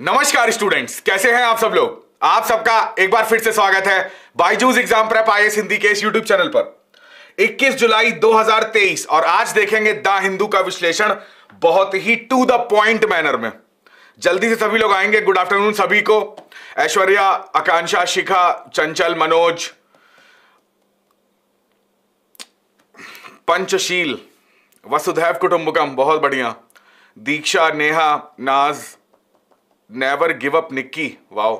नमस्कार स्टूडेंट्स कैसे हैं आप सब लोग आप सबका एक बार फिर से स्वागत है बाईजूज एग्जाम प्रेप आई हिंदी के इस यूट्यूब चैनल पर 21 जुलाई 2023 और आज देखेंगे द हिंदू का विश्लेषण बहुत ही टू द पॉइंट मैनर में जल्दी से सभी लोग आएंगे गुड आफ्टरनून सभी को ऐश्वर्या आकांक्षा शिखा चंचल मनोज पंचशील वसुधैव कुटुंबकम बहुत बढ़िया Diksha Neha Naaz never give up Nikki wow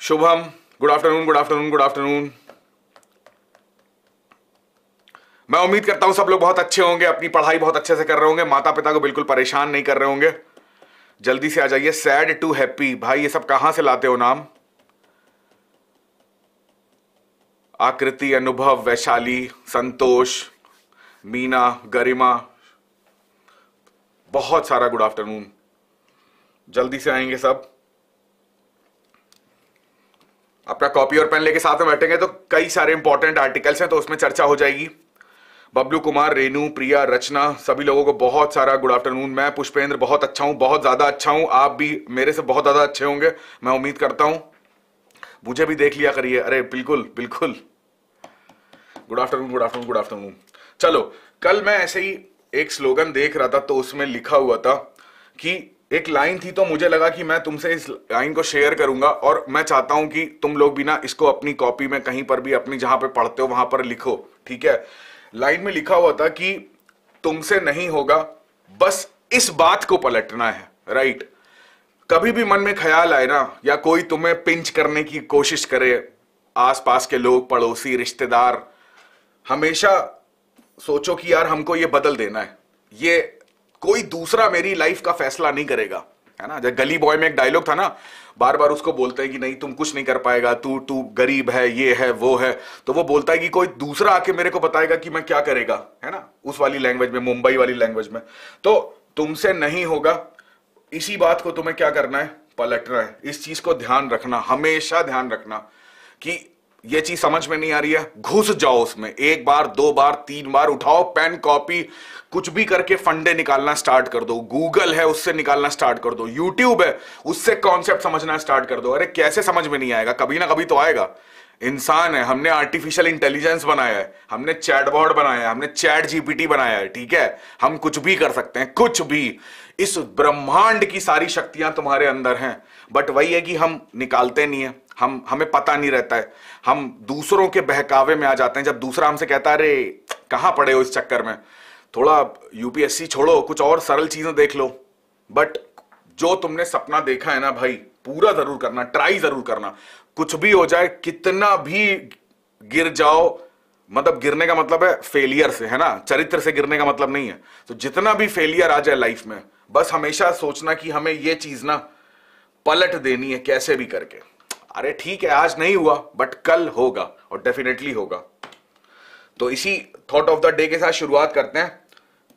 Shubham good afternoon good afternoon good afternoon मैं उम्मीद करता हूं सब लोग बहुत अच्छे होंगे अपनी पढ़ाई बहुत अच्छे से कर रहे होंगे माता पिता को बिल्कुल परेशान नहीं कर रहे होंगे जल्दी से आ जाइए सैड टू हैप्पी भाई ये सब कहां से लाते हो नाम आकृति अनुभव वैशाली संतोष मीना गरिमा बहुत सारा गुड आफ्टरनून जल्दी से आएंगे सब अपना कॉपी और पेन लेके साथ में बैठेंगे तो कई सारे इंपॉर्टेंट आर्टिकल्स हैं तो उसमें चर्चा हो जाएगी बबलू कुमार रेनू प्रिया रचना सभी लोगों को बहुत सारा गुड आफ्टरनून मैं पुष्पेंद्र बहुत अच्छा हूँ बहुत ज़्यादा अच्छा हूं आप भी मेरे से बहुत ज़्यादा अच्छे होंगे मैं उम्मीद करता हूं मुझे भी देख लिया करिए अरे बिल्कुल बिल्कुल good afternoon good afternoon good afternoon चलो कल मैं ऐसे ही एक स्लोगन देख रहा था तो उसमें लिखा हुआ था कि एक लाइन थी तो मुझे लगा कि मैं तुमसे इस लाइन को शेयर करूंगा और मैं चाहता हूं कि तुम लोग भी ना इसको अपनी कॉपी में कहीं पर भी अपनी जहां पर पढ़ते हो वहां पर लिखो ठीक है लाइन में लिखा हुआ था कि तुमसे नहीं होगा बस इस बात को पलटना है राइट कभी भी मन में ख्याल आए ना या कोई तुम्हें पिंच करने की कोशिश करे आसपास के लोग पड़ोसी रिश्तेदार हमेशा सोचो कि यार हमको ये बदल देना है ये कोई दूसरा मेरी लाइफ का फैसला नहीं करेगा है ना जब गली बॉय में एक डायलॉग था ना बार बार उसको बोलता है कि नहीं तुम कुछ नहीं कर पाएगा तू तू गरीब है ये है वो है तो वो बोलता है कि कोई दूसरा आके मेरे को बताएगा कि मैं क्या करेगा है ना उस वाली लैंग्वेज में मुंबई वाली लैंग्वेज में तो तुमसे नहीं होगा इसी बात को तुम्हें क्या करना है पलटना है इस चीज को ध्यान रखना हमेशा ध्यान रखना कि ये चीज समझ में नहीं आ रही है घुस जाओ उसमें एक बार दो बार तीन बार उठाओ पेन कॉपी कुछ भी करके फंडे निकालना स्टार्ट कर दो गूगल है उससे निकालना स्टार्ट कर दो यूट्यूब है उससे कॉन्सेप्ट समझना स्टार्ट कर दो अरे कैसे समझ में नहीं आएगा कभी ना कभी तो आएगा इंसान है हमने आर्टिफिशियल इंटेलिजेंस बनाया है हमने चैटबोर्ड बनाया है हमने चैट जीपीटी बनाया है ठीक है हम कुछ भी कर सकते हैं कुछ भी इस ब्रह्मांड की सारी शक्तियां तुम्हारे अंदर हैं बट वही है कि हम निकालते नहीं है हम हमें पता नहीं रहता है हम दूसरों के बहकावे में आ जाते हैं जब दूसरा हमसे कहता है अरे कहाँ पड़े हो इस चक्कर में थोड़ा यूपीएससी छोड़ो कुछ और सरल चीजें देख लो बट जो तुमने सपना देखा है ना भाई पूरा जरूर करना ट्राई जरूर करना कुछ भी हो जाए कितना भी गिर जाओ मतलब गिरने का मतलब है फेलियर से है ना चरित्र से गिरने का मतलब नहीं है तो जितना भी फेलियर आ जाए लाइफ में बस हमेशा सोचना कि हमें ये चीज ना पलट देनी है कैसे भी करके अरे ठीक है आज नहीं हुआ बट कल होगा और डेफिनेटली होगा तो इसी थॉट ऑफ द डे के साथ शुरुआत करते हैं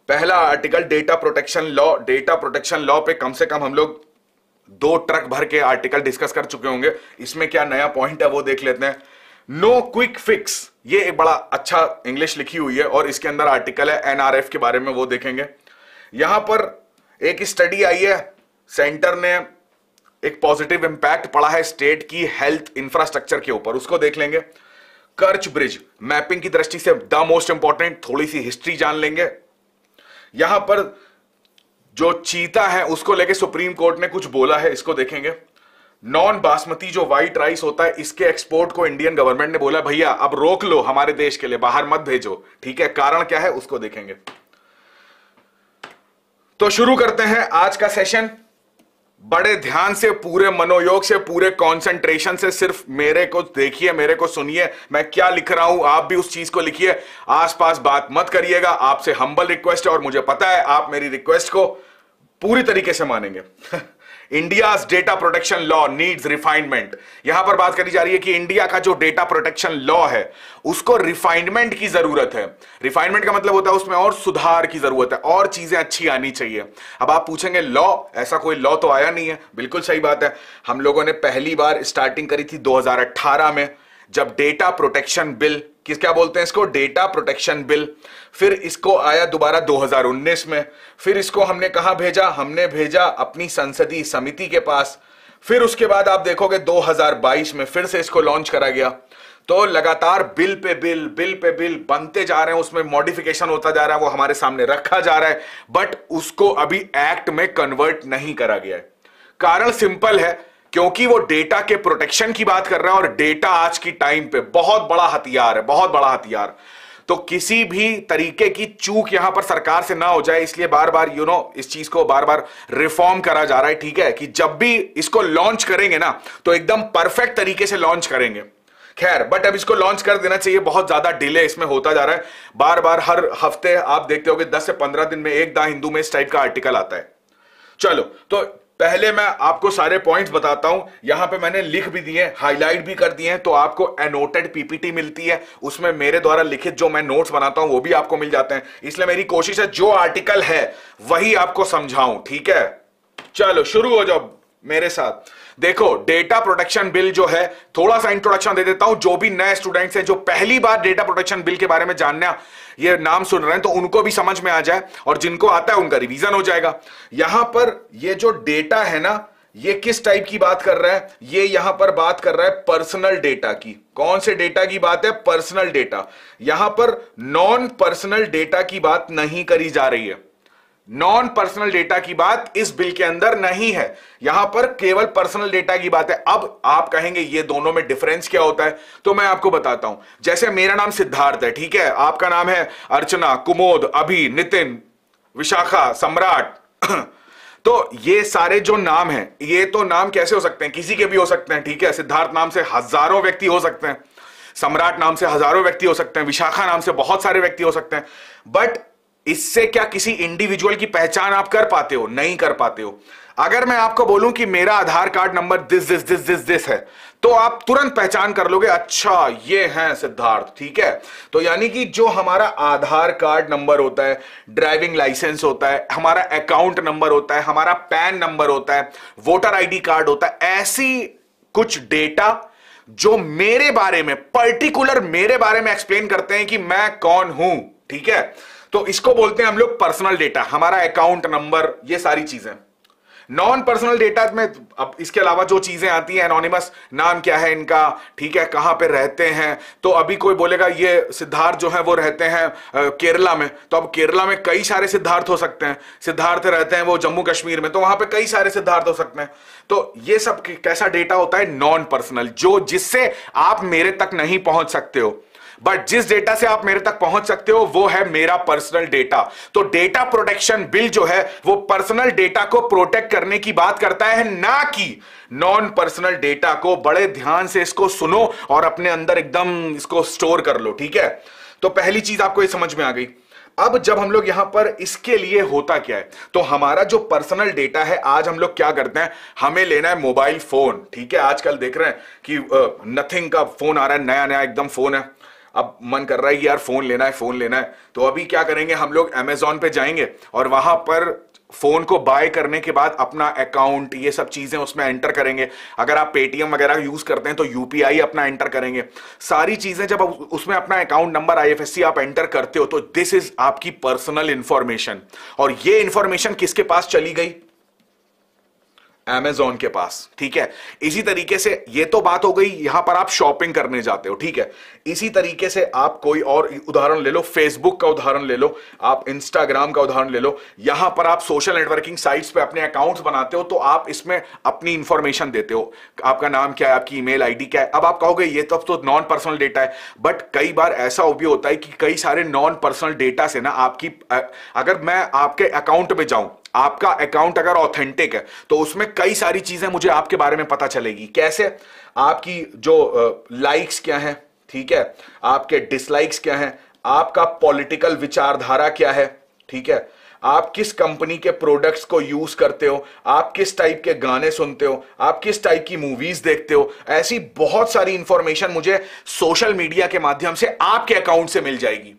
पहला article data protection law data protection law पे कम से कम हम लोग दो ट्रक भर के आर्टिकल डिस्कस कर चुके होंगे इसमें क्या नया पॉइंट है वो देख लेते हैं नो क्विक फिक्स ये एक बड़ा अच्छा इंग्लिश लिखी हुई है और इसके अंदर आर्टिकल है एनआरएफ के बारे में वो देखेंगे यहां पर एक स्टडी आई है सेंटर ने एक पॉजिटिव इंपैक्ट पड़ा है स्टेट की हेल्थ इंफ्रास्ट्रक्चर के ऊपर उसको देख लेंगे कर्च ब्रिज मैपिंग की दृष्टि से द मोस्ट इंपॉर्टेंट थोड़ी सी हिस्ट्री जान लेंगे यहां पर जो चीता है उसको लेके सुप्रीम कोर्ट ने कुछ बोला है इसको देखेंगे नॉन बासमती जो व्हाइट राइस होता है इसके एक्सपोर्ट को इंडियन गवर्नमेंट ने बोला भैया अब रोक लो हमारे देश के लिए बाहर मत भेजो ठीक है कारण क्या है उसको देखेंगे तो शुरू करते हैं आज का सेशन बड़े ध्यान से पूरे मनोयोग से पूरे कंसंट्रेशन से सिर्फ मेरे को देखिए मेरे को सुनिए मैं क्या लिख रहा हूं आप भी उस चीज को लिखिए आसपास बात मत करिएगा आपसे हम्बल रिक्वेस्ट है और मुझे पता है आप मेरी रिक्वेस्ट को पूरी तरीके से मानेंगे India data protection law needs refinement यहां पर बात करी जा रही है कि इंडिया का जो डेटा प्रोटेक्शन लॉ है उसको रिफाइनमेंट की जरूरत है रिफाइनमेंट का मतलब होता है उसमें और सुधार की जरूरत है और चीजें अच्छी आनी चाहिए अब आप पूछेंगे लॉ ऐसा कोई लॉ तो आया नहीं है बिल्कुल सही बात है हम लोगों ने पहली बार स्टार्टिंग करी थी दो में जब डेटा प्रोटेक्शन बिल किस क्या बोलते हैं इसको डेटा प्रोटेक्शन बिल फिर इसको आया दोबारा 2019 में फिर इसको हमने कहा भेजा हमने भेजा अपनी संसदीय समिति के पास फिर उसके बाद आप देखोगे 2022 में फिर से इसको लॉन्च करा गया तो लगातार bill pay bill bill pay bill बनते जा रहे हैं उसमें मॉडिफिकेशन होता जा रहा है वो हमारे सामने रखा जा रहा है बट उसको अभी एक्ट में कन्वर्ट नहीं करा गया है कारण सिंपल है क्योंकि वो डेटा के प्रोटेक्शन की बात कर रहा है और डेटा आज की टाइम पे बहुत बड़ा हथियार है बहुत बड़ा हथियार तो किसी भी तरीके की चूक यहां पर सरकार से ना हो जाए इसलिए बार बार यू you नो know, इस चीज को बार बार रिफॉर्म करा जा रहा है ठीक है कि जब भी इसको लॉन्च करेंगे ना तो एकदम परफेक्ट तरीके से लॉन्च करेंगे खैर बट अब इसको लॉन्च कर देना चाहिए बहुत ज्यादा डिले इसमें होता जा रहा है बार बार हर हफ्ते आप देखते हो दस से पंद्रह दिन में एक दा हिंदू में इस टाइप का आर्टिकल आता है चलो तो पहले मैं आपको सारे पॉइंट्स बताता हूं यहां पे मैंने लिख भी दिए हाईलाइट भी कर दिए हैं तो आपको एनोटेड पीपीटी मिलती है उसमें मेरे द्वारा लिखित जो मैं नोट्स बनाता हूं वो भी आपको मिल जाते हैं इसलिए मेरी कोशिश है जो आर्टिकल है वही आपको समझाऊं ठीक है चलो शुरू हो जाओ मेरे साथ देखो डेटा प्रोटेक्शन बिल जो है थोड़ा सा इंट्रोडक्शन दे देता हूं जो भी नए स्टूडेंट्स हैं जो पहली बार डेटा प्रोटेक्शन बिल के बारे में जानना ये नाम सुन रहे हैं तो उनको भी समझ में आ जाए और जिनको आता है उनका रिवीजन हो जाएगा यहां पर ये जो डेटा है ना ये किस टाइप की बात कर रहा है ये यहां पर बात कर रहा है पर्सनल डेटा की कौन से डेटा की बात है पर्सनल डेटा यहां पर नॉन पर्सनल डेटा की बात नहीं करी जा रही है नॉन पर्सनल डेटा की बात इस बिल के अंदर नहीं है यहां पर केवल पर्सनल डेटा की बात है अब आप कहेंगे ये दोनों में डिफरेंस क्या होता है तो मैं आपको बताता हूं जैसे मेरा नाम सिद्धार्थ है ठीक है आपका नाम है अर्चना कुमोद अभि नितिन विशाखा सम्राट तो ये सारे जो नाम हैं ये तो नाम कैसे हो सकते हैं किसी के भी हो सकते हैं ठीक है सिद्धार्थ नाम से हजारों व्यक्ति हो सकते हैं सम्राट नाम से हजारों व्यक्ति हो सकते हैं विशाखा नाम से बहुत सारे व्यक्ति हो सकते हैं बट इससे क्या किसी इंडिविजुअल की पहचान आप कर पाते हो नहीं कर पाते हो अगर मैं आपको बोलूं कि मेरा Aadhaar card number this this this this this है तो आप तुरंत पहचान कर लोगे अच्छा ये है सिद्धार्थ ठीक है तो यानी कि जो हमारा आधार कार्ड नंबर होता है ड्राइविंग लाइसेंस होता है हमारा अकाउंट नंबर होता है हमारा पैन नंबर होता है वोटर आईडी कार्ड होता है ऐसी कुछ डेटा जो मेरे बारे में पर्टिकुलर मेरे बारे में एक्सप्लेन करते हैं कि मैं कौन हूं ठीक है तो इसको बोलते हैं हम लोग पर्सनल डेटा हमारा अकाउंट नंबर ये सारी चीजें नॉन पर्सनल डेटा में अब इसके अलावा जो चीजें आती हैं एनोनिमस नाम क्या है इनका ठीक है कहां पे रहते हैं तो अभी कोई बोलेगा ये सिद्धार्थ जो है वो रहते हैं केरला में तो अब केरला में कई सारे सिद्धार्थ हो सकते हैं सिद्धार्थ रहते हैं वो जम्मू कश्मीर में तो वहां पे कई सारे सिद्धार्थ हो सकते हैं तो ये सब कैसा डेटा होता है नॉन पर्सनल जो जिससे आप मेरे तक नहीं पहुंच सकते हो बट जिस डेटा से आप मेरे तक पहुंच सकते हो वो है मेरा पर्सनल डेटा तो डेटा प्रोटेक्शन बिल जो है वो पर्सनल डेटा को प्रोटेक्ट करने की बात करता है ना कि नॉन पर्सनल डेटा को बड़े ध्यान से इसको सुनो और अपने अंदर एकदम इसको स्टोर कर लो ठीक है तो पहली चीज आपको ये समझ में आ गई अब जब हम लोग यहां पर इसके लिए होता क्या है तो हमारा जो पर्सनल डेटा है आज हम लोग क्या करते हैं हमें लेना है मोबाइल फोन ठीक है आजकल देख रहे हैं कि नथिंग का फोन आ रहा है नया नया एकदम फोन है अब मन कर रहा है कि यार फ़ोन लेना है फ़ोन लेना है तो अभी क्या करेंगे हम लोग अमेज़ोन पे जाएंगे और वहां पर फ़ोन को बाय करने के बाद अपना अकाउंट ये सब चीज़ें उसमें एंटर करेंगे अगर आप पेटीएम वगैरह यूज़ करते हैं तो यूपीआई अपना एंटर करेंगे सारी चीज़ें जब उसमें अपना अकाउंट नंबर आई आप एंटर करते हो तो दिस इज़ आपकी पर्सनल इंफॉर्मेशन और ये इंफॉर्मेशन किसके पास चली गई एमेजॉन के पास ठीक है इसी तरीके से ये तो बात हो गई यहां पर आप शॉपिंग करने जाते हो ठीक है इसी तरीके से आप कोई और उदाहरण ले लो फेसबुक का उदाहरण ले लो आप इंस्टाग्राम का उदाहरण ले लो यहां पर आप सोशल नेटवर्किंग साइट्स पे अपने अकाउंट्स बनाते हो तो आप इसमें अपनी इंफॉर्मेशन देते हो आपका नाम क्या है आपकी ईमेल आईडी क्या है अब आप कहोगे ये तो अब तो नॉन पर्सनल डेटा है बट कई बार ऐसा भी होता है कि कई सारे नॉन पर्सनल डेटा से ना आपकी अगर मैं आपके अकाउंट में जाऊं आपका अकाउंट अगर ऑथेंटिक है तो उसमें कई सारी चीजें मुझे आपके बारे में पता चलेगी कैसे आपकी जो लाइक्स क्या है ठीक है आपके डिसलाइक्स क्या है आपका पॉलिटिकल विचारधारा क्या है ठीक है आप किस कंपनी के प्रोडक्ट्स को यूज करते हो आप किस टाइप के गाने सुनते हो आप किस टाइप की मूवीज देखते हो ऐसी बहुत सारी इंफॉर्मेशन मुझे सोशल मीडिया के माध्यम से आपके अकाउंट से मिल जाएगी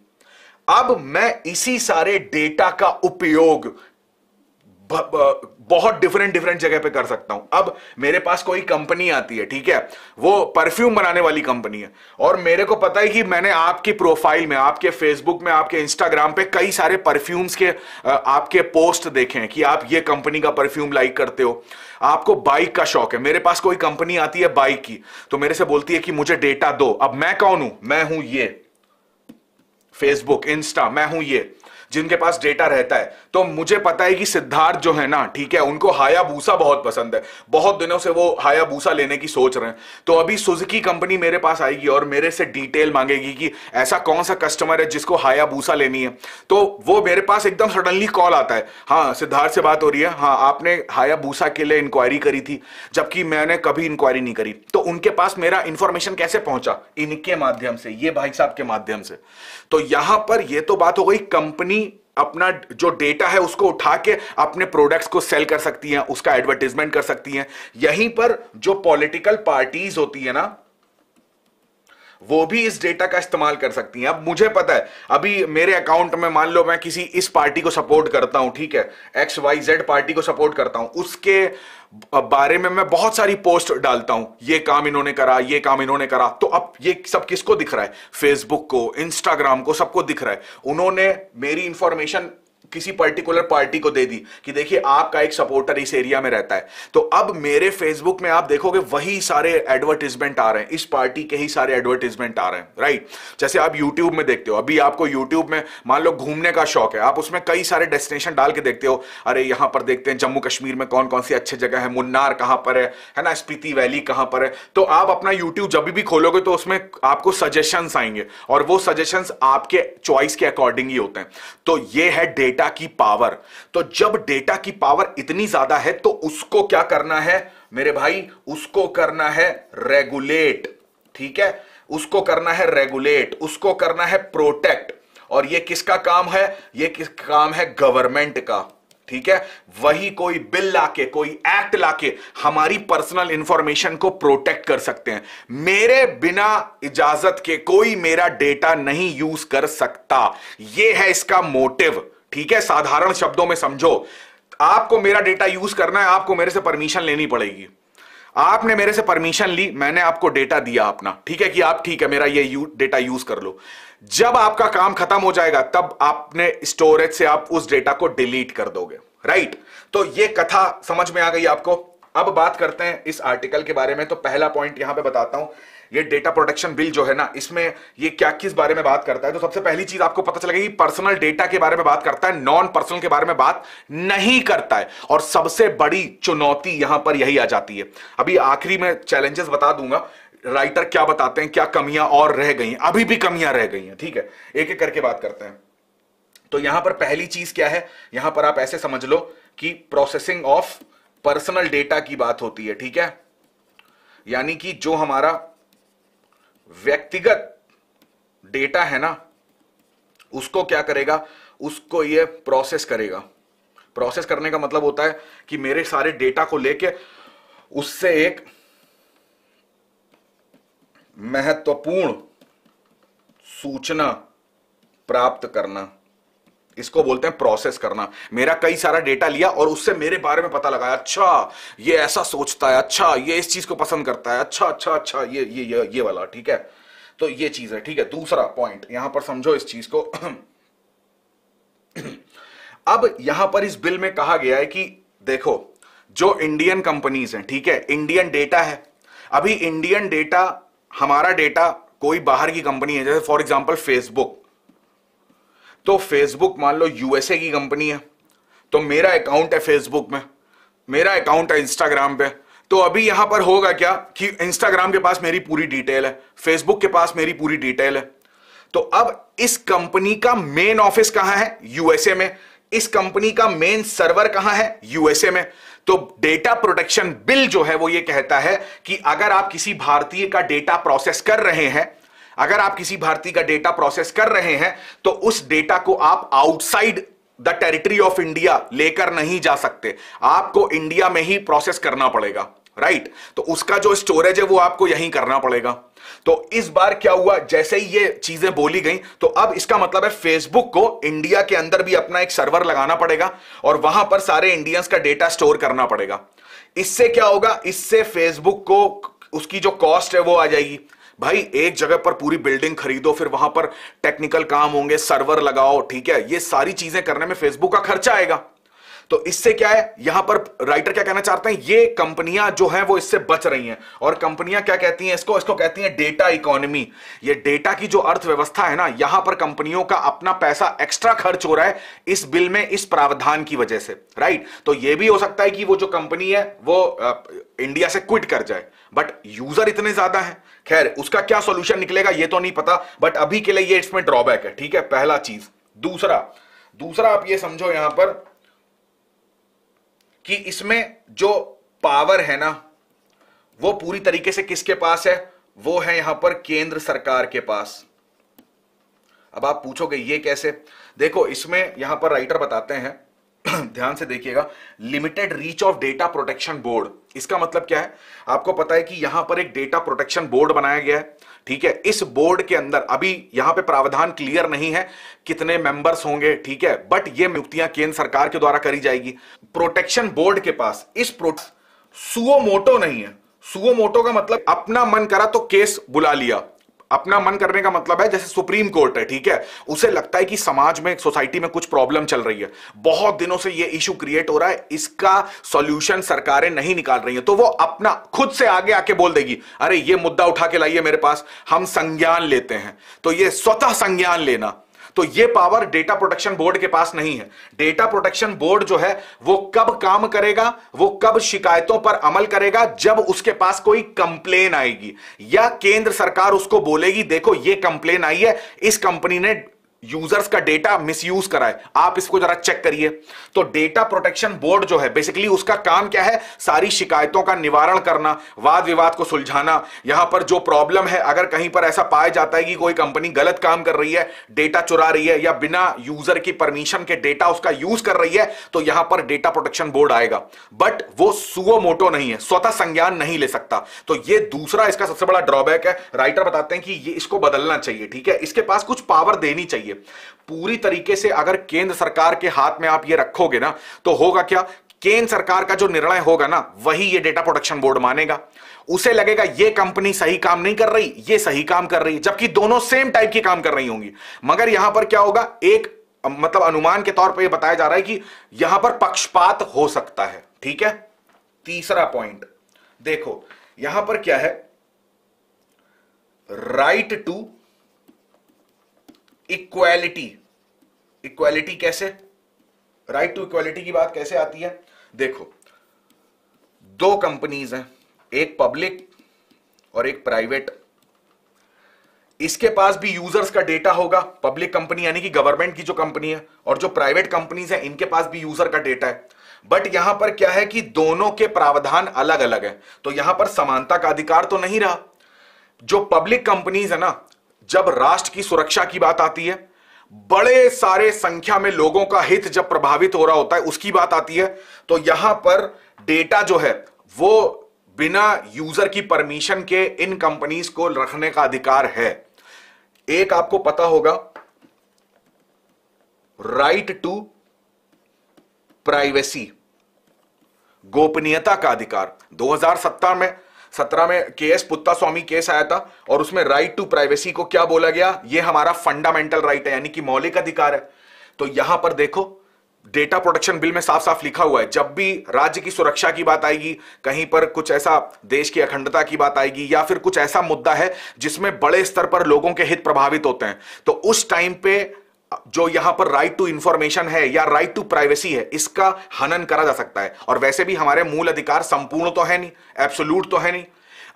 अब मैं इसी सारे डेटा का उपयोग बहुत डिफरेंट डिफरेंट जगह पे कर सकता हूं अब मेरे पास कोई कंपनी आती है ठीक है वो परफ्यूम बनाने वाली कंपनी है और मेरे को पता है कि मैंने आपकी प्रोफाइल में आपके फेसबुक में आपके इंस्टाग्राम पे कई सारे परफ्यूम्स के आपके पोस्ट देखे हैं कि आप ये कंपनी का परफ्यूम लाइक करते हो आपको बाइक का शौक है मेरे पास कोई कंपनी आती है बाइक की तो मेरे से बोलती है कि मुझे डेटा दो अब मैं कौन हूं मैं हूं ये फेसबुक इंस्टा मैं हूं ये जिनके पास डेटा रहता है तो मुझे पता है कि सिद्धार्थ जो है ना ठीक है उनको हायाबूसा बहुत पसंद है बहुत दिनों से वो हायाबूसा लेने की सोच रहे हैं तो अभी सुजुकी कंपनी मेरे पास आएगी और मेरे से डिटेल मांगेगी कि ऐसा कौन सा कस्टमर है जिसको हायाबूसा लेनी है तो वो मेरे पास एकदम सडनली कॉल आता है हाँ सिद्धार्थ से बात हो रही है हाँ आपने हायाबूसा के लिए इंक्वायरी करी थी जबकि मैंने कभी इंक्वायरी नहीं करी तो उनके पास मेरा इंफॉर्मेशन कैसे पहुंचा इनके माध्यम से ये भाई साहब के माध्यम से तो यहां पर यह तो बात हो गई कंपनी अपना जो डेटा है उसको उठा के अपने प्रोडक्ट्स को सेल कर सकती हैं उसका एडवर्टीजमेंट कर सकती हैं यहीं पर जो पॉलिटिकल पार्टीज होती है ना वो भी इस डेटा का इस्तेमाल कर सकती हैं अब मुझे पता है अभी मेरे अकाउंट में मान लो मैं किसी इस पार्टी को सपोर्ट करता हूं ठीक है एक्स वाई जेड पार्टी को सपोर्ट करता हूं उसके बारे में मैं बहुत सारी पोस्ट डालता हूं ये काम इन्होंने करा ये काम इन्होंने करा तो अब ये सब किसको दिख रहा है फेसबुक को इंस्टाग्राम को सबको दिख रहा है उन्होंने मेरी इंफॉर्मेशन किसी पर्टिकुलर पार्टी को दे दी कि देखिए आपका एक सपोर्टर इस एरिया में रहता है तो अब मेरे फेसबुक में आप देखोगे वही सारे एडवर्टीजमेंट आ रहे हैं इस पार्टी के ही सारे एडवर्टीजमेंट आ रहे हैं राइट जैसे आप यूट्यूब में देखते हो अभी आपको यूट्यूब में मान लो घूमने का शौक है आप उसमें कई सारे डेस्टिनेशन डाल के देखते हो अरे यहां पर देखते हैं जम्मू कश्मीर में कौन कौन सी अच्छी जगह है मुन्नार कहां पर है है ना स्पीति वैली कहां पर है तो आप अपना यूट्यूब जब भी खोलोगे तो उसमें आपको सजेशन आएंगे और वो सजेशन आपके चॉइस के अकॉर्डिंग ही होते हैं तो ये है डेटा डेटा की पावर तो जब डेटा की पावर इतनी ज्यादा है तो उसको क्या करना है मेरे भाई उसको करना है रेगुलेट ठीक है उसको करना है रेगुलेट उसको करना है प्रोटेक्ट और ये किसका काम है ये किस काम है गवर्नमेंट का ठीक है वही कोई बिल लाके कोई एक्ट लाके हमारी पर्सनल इंफॉर्मेशन को प्रोटेक्ट कर सकते हैं मेरे बिना इजाजत के कोई मेरा डेटा नहीं यूज कर सकता यह है इसका मोटिव ठीक है साधारण शब्दों में समझो आपको मेरा डेटा यूज करना है आपको मेरे से परमिशन लेनी पड़ेगी आपने मेरे से परमिशन ली मैंने आपको डेटा दिया अपना ठीक है कि आप ठीक है मेरा ये यू, डेटा यूज कर लो जब आपका काम खत्म हो जाएगा तब आपने स्टोरेज से आप उस डेटा को डिलीट कर दोगे राइट तो ये कथा समझ में आ गई आपको अब बात करते हैं इस आर्टिकल के बारे में तो पहला पॉइंट यहां पे बताता हूं ये डेटा प्रोटेक्शन बिल जो है ना इसमें ये क्या किस बारे में बात करता है तो सबसे पहली चीज आपको पता चलेगी पर्सनल डेटा के बारे में बात करता है नॉन पर्सनल के बारे में बात नहीं करता है और सबसे बड़ी चुनौती यहां पर यही आ जाती है अभी आखिरी में चैलेंजेस बता दूंगा राइटर क्या बताते हैं क्या कमियां और रह गई हैं अभी भी कमियां रह गई हैं ठीक है एक एक करके बात करते हैं तो यहां पर पहली चीज क्या है यहां पर आप ऐसे समझ लो कि प्रोसेसिंग ऑफ पर्सनल डेटा की बात होती है ठीक है यानी कि जो हमारा व्यक्तिगत डेटा है ना उसको क्या करेगा उसको ये प्रोसेस करेगा प्रोसेस करने का मतलब होता है कि मेरे सारे डेटा को लेके उससे एक महत्वपूर्ण सूचना प्राप्त करना इसको बोलते हैं प्रोसेस करना मेरा कई सारा डेटा लिया और उससे मेरे बारे में पता लगाया अच्छा ये ऐसा सोचता है अच्छा ये इस चीज को पसंद करता है अच्छा अच्छा अच्छा ये ये ये, ये वाला ठीक है तो ये चीज है ठीक है दूसरा पॉइंट यहां पर समझो इस चीज को अब यहां पर इस बिल में कहा गया है कि देखो जो इंडियन कंपनीज हैं ठीक है इंडियन डेटा है अभी इंडियन डेटा हमारा डेटा कोई बाहर की कंपनी है जैसे फॉर एग्जाम्पल फेसबुक तो फेसबुक मान लो यूएसए की कंपनी है तो मेरा अकाउंट है फेसबुक में मेरा अकाउंट है इंस्टाग्राम पे तो अभी यहां पर होगा क्या कि इंस्टाग्राम के पास मेरी पूरी डिटेल है फेसबुक के पास मेरी पूरी डिटेल है तो अब इस कंपनी का मेन ऑफिस कहां है यूएसए में इस कंपनी का मेन सर्वर कहां है यूएसए में तो डेटा प्रोटेक्शन बिल जो है वो ये कहता है कि अगर आप किसी भारतीय का डेटा प्रोसेस कर रहे हैं अगर आप किसी भारतीय का डेटा प्रोसेस कर रहे हैं तो उस डेटा को आप outside the territory of India लेकर नहीं जा सकते आपको इंडिया में ही प्रोसेस करना पड़ेगा राइट right? तो उसका जो स्टोरेज है वो आपको यहीं करना पड़ेगा तो इस बार क्या हुआ जैसे ही ये चीजें बोली गई तो अब इसका मतलब है फेसबुक को इंडिया के अंदर भी अपना एक सर्वर लगाना पड़ेगा और वहां पर सारे इंडियंस का डेटा स्टोर करना पड़ेगा इससे क्या होगा इससे फेसबुक को उसकी जो कॉस्ट है वो आ जाएगी भाई एक जगह पर पूरी बिल्डिंग खरीदो फिर वहां पर टेक्निकल काम होंगे सर्वर लगाओ ठीक है ये सारी चीजें करने में फेसबुक का खर्चा आएगा तो इससे क्या है यहां पर राइटर क्या कहना चाहते हैं ये कंपनियां जो है वो इससे बच रही हैं और कंपनियां क्या कहती हैं इसको इसको कहती हैं डेटा इकोनॉमी ये डेटा की जो अर्थव्यवस्था है ना यहां पर कंपनियों का अपना पैसा एक्स्ट्रा खर्च हो रहा है इस बिल में इस प्रावधान की वजह से राइट तो यह भी हो सकता है कि वो जो कंपनी है वो इंडिया से क्विट कर जाए बट यूजर इतने ज्यादा है खैर उसका क्या सोल्यूशन निकलेगा ये तो नहीं पता बट अभी के लिए ये इसमें ड्रॉबैक है ठीक है पहला चीज दूसरा दूसरा आप ये समझो यहां पर कि इसमें जो पावर है ना वो पूरी तरीके से किसके पास है वो है यहां पर केंद्र सरकार के पास अब आप पूछोगे ये कैसे देखो इसमें यहां पर राइटर बताते हैं ध्यान से देखिएगा limited reach of data protection board इसका मतलब क्या है आपको पता है कि यहां पर एक डेटा प्रोटेक्शन बोर्ड बनाया गया है ठीक है इस बोर्ड के अंदर अभी यहां पे प्रावधान क्लियर नहीं है कितने मेंबर्स होंगे ठीक है बट ये नियुक्तियां केंद्र सरकार के द्वारा करी जाएगी प्रोटेक्शन बोर्ड के पास इस सुओ मोटो नहीं है सुओ मोटो का मतलब अपना मन करा तो केस बुला लिया अपना मन करने का मतलब है जैसे सुप्रीम कोर्ट है ठीक है उसे लगता है कि समाज में सोसाइटी में कुछ प्रॉब्लम चल रही है बहुत दिनों से ये इशू क्रिएट हो रहा है इसका सॉल्यूशन सरकारें नहीं निकाल रही हैं तो वो अपना खुद से आगे आके बोल देगी अरे ये मुद्दा उठा के लाइए मेरे पास हम संज्ञान लेते हैं तो ये स्वतः संज्ञान लेना तो ये पावर डेटा प्रोटेक्शन बोर्ड के पास नहीं है डेटा प्रोटेक्शन बोर्ड जो है वो कब काम करेगा वो कब शिकायतों पर अमल करेगा जब उसके पास कोई कंप्लेन आएगी या केंद्र सरकार उसको बोलेगी देखो ये कंप्लेन आई है इस कंपनी ने यूजर्स का डेटा मिसयूज करा है आप इसको जरा चेक करिए तो डेटा प्रोटेक्शन बोर्ड जो है बेसिकली उसका काम क्या है सारी शिकायतों का निवारण करना वाद विवाद को सुलझाना यहां पर जो प्रॉब्लम है अगर कहीं पर ऐसा पाया जाता है कि कोई कंपनी गलत काम कर रही है डेटा चुरा रही है या बिना यूजर की परमिशन के डेटा उसका यूज कर रही है तो यहां पर डेटा प्रोटेक्शन बोर्ड आएगा बट वो सुओ मोटो नहीं है स्वतः संज्ञान नहीं ले सकता तो ये दूसरा इसका सबसे बड़ा ड्रॉबैक है राइटर बताते हैं कि ये इसको बदलना चाहिए ठीक है इसके पास कुछ पावर देनी चाहिए चाहिए पूरी तरीके से अगर केंद्र सरकार के हाथ में आप ये रखोगे ना तो होगा क्या केंद्र सरकार का जो निर्णय होगा ना वही ये डेटा प्रोटेक्शन बोर्ड मानेगा उसे लगेगा ये कंपनी सही काम नहीं कर रही ये सही काम कर रही जबकि दोनों सेम टाइप की काम कर रही होंगी मगर यहां पर क्या होगा एक मतलब अनुमान के तौर पर यह बताया जा रहा है कि यहां पर पक्षपात हो सकता है ठीक है तीसरा पॉइंट देखो यहां पर क्या है राइट टू इक्वालिटी इक्वालिटी कैसे राइट टू इक्वालिटी की बात कैसे आती है देखो दो कंपनीज हैं एक पब्लिक और एक प्राइवेट इसके पास भी यूजर्स का डेटा होगा पब्लिक कंपनी यानी कि गवर्नमेंट की जो कंपनी है और जो प्राइवेट कंपनीज हैं इनके पास भी यूजर का डेटा है बट यहां पर क्या है कि दोनों के प्रावधान अलग अलग है तो यहां पर समानता का अधिकार तो नहीं रहा जो पब्लिक कंपनीज है ना जब राष्ट्र की सुरक्षा की बात आती है बड़े सारे संख्या में लोगों का हित जब प्रभावित हो रहा होता है उसकी बात आती है तो यहां पर डेटा जो है वो बिना यूजर की परमिशन के इन कंपनीज को रखने का अधिकार है एक आपको पता होगा राइट टू प्राइवेसी गोपनीयता का अधिकार 2017 में सत्रह में केएस पुत्ता स्वामी केस आया था और उसमें राइट टू प्राइवेसी को क्या बोला गया ये हमारा फंडामेंटल राइट है यानी कि मौलिक अधिकार है तो यहां पर देखो डेटा प्रोटेक्शन बिल में साफ साफ लिखा हुआ है जब भी राज्य की सुरक्षा की बात आएगी कहीं पर कुछ ऐसा देश की अखंडता की बात आएगी या फिर कुछ ऐसा मुद्दा है जिसमें बड़े स्तर पर लोगों के हित प्रभावित होते हैं तो उस टाइम पे जो यहां पर राइट टू इंफॉर्मेशन है या राइट टू प्राइवेसी है इसका हनन करा जा सकता है और वैसे भी हमारे मूल अधिकार संपूर्ण तो है नहीं एब्सोल्यूट तो है नहीं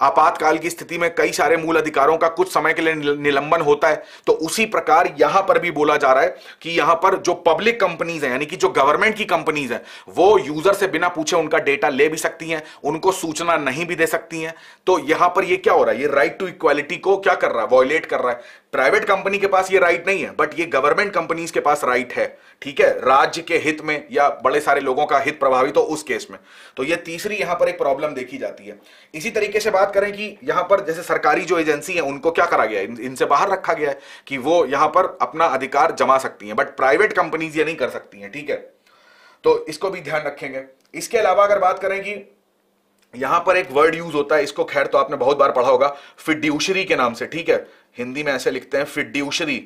आपातकाल की स्थिति में कई सारे मूल अधिकारों का कुछ समय के लिए निलंबन होता है तो उसी प्रकार यहां पर भी बोला जा रहा है कि यहां पर जो पब्लिक कंपनीज है यानी कि जो गवर्नमेंट की कंपनीज है वो यूजर से बिना पूछे उनका डेटा ले भी सकती हैं उनको सूचना नहीं भी दे सकती हैं तो यहां पर यह क्या हो रहा है ये राइट टू इक्वालिटी को क्या कर रहा है वॉयलेट कर रहा है प्राइवेट कंपनी के पास ये राइट नहीं है बट ये गवर्नमेंट कंपनीज के पास राइट है ठीक है राज्य के हित में या बड़े सारे लोगों का हित प्रभावित हो उस केस में तो ये तीसरी यहां पर एक प्रॉब्लम देखी जाती है इसी तरीके से बात करें कि यहां पर जैसे सरकारी जो एजेंसी है उनको क्या करा गया है इनसे बाहर रखा गया है कि वो यहां पर अपना अधिकार जमा सकती है बट प्राइवेट कंपनीज ये नहीं कर सकती है ठीक है तो इसको भी ध्यान रखेंगे इसके अलावा अगर बात करें कि यहां पर एक वर्ड यूज होता है इसको खैर तो आपने बहुत बार पढ़ा होगा फिड्यूशरी के नाम से ठीक है हिंदी में ऐसे लिखते हैं फिड्यूशरी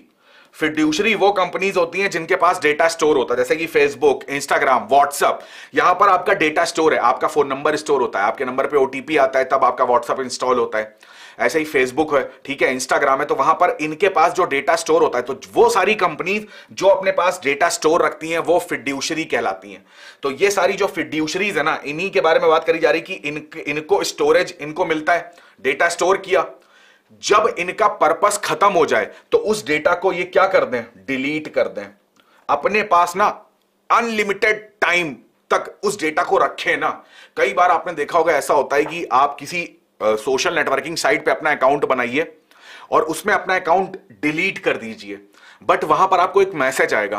फिड्यूशरी वो कंपनीज होती हैं जिनके पास डेटा स्टोर होता है जैसे कि फेसबुक इंस्टाग्राम व्हाट्सअप यहां पर आपका डेटा स्टोर है आपका फोन नंबर स्टोर होता है आपके नंबर पे ओटीपी आता है तब आपका व्हाट्सअप इंस्टॉल होता है ऐसे ही फेसबुक है ठीक है इंस्टाग्राम है तो वहां पर इनके पास जो डेटा स्टोर होता है तो वो सारी कंपनीज जो अपने पास डेटा स्टोर रखती हैं वो फिड्यूशरी कहलाती हैं तो ये सारी जो फिड्यूशरीज है ना इन्हीं के बारे में बात करी जा रही कि इन, इनको स्टोरेज इनको मिलता है डेटा स्टोर किया जब इनका पर्पस खत्म हो जाए तो उस डेटा को ये क्या कर दें डिलीट कर दें अपने पास ना अनलिमिटेड टाइम तक उस डेटा को रखें ना कई बार आपने देखा होगा ऐसा होता है कि आप किसी सोशल नेटवर्किंग साइट पे अपना अकाउंट बनाइए और उसमें अपना अकाउंट डिलीट कर दीजिए बट वहां पर आपको एक मैसेज आएगा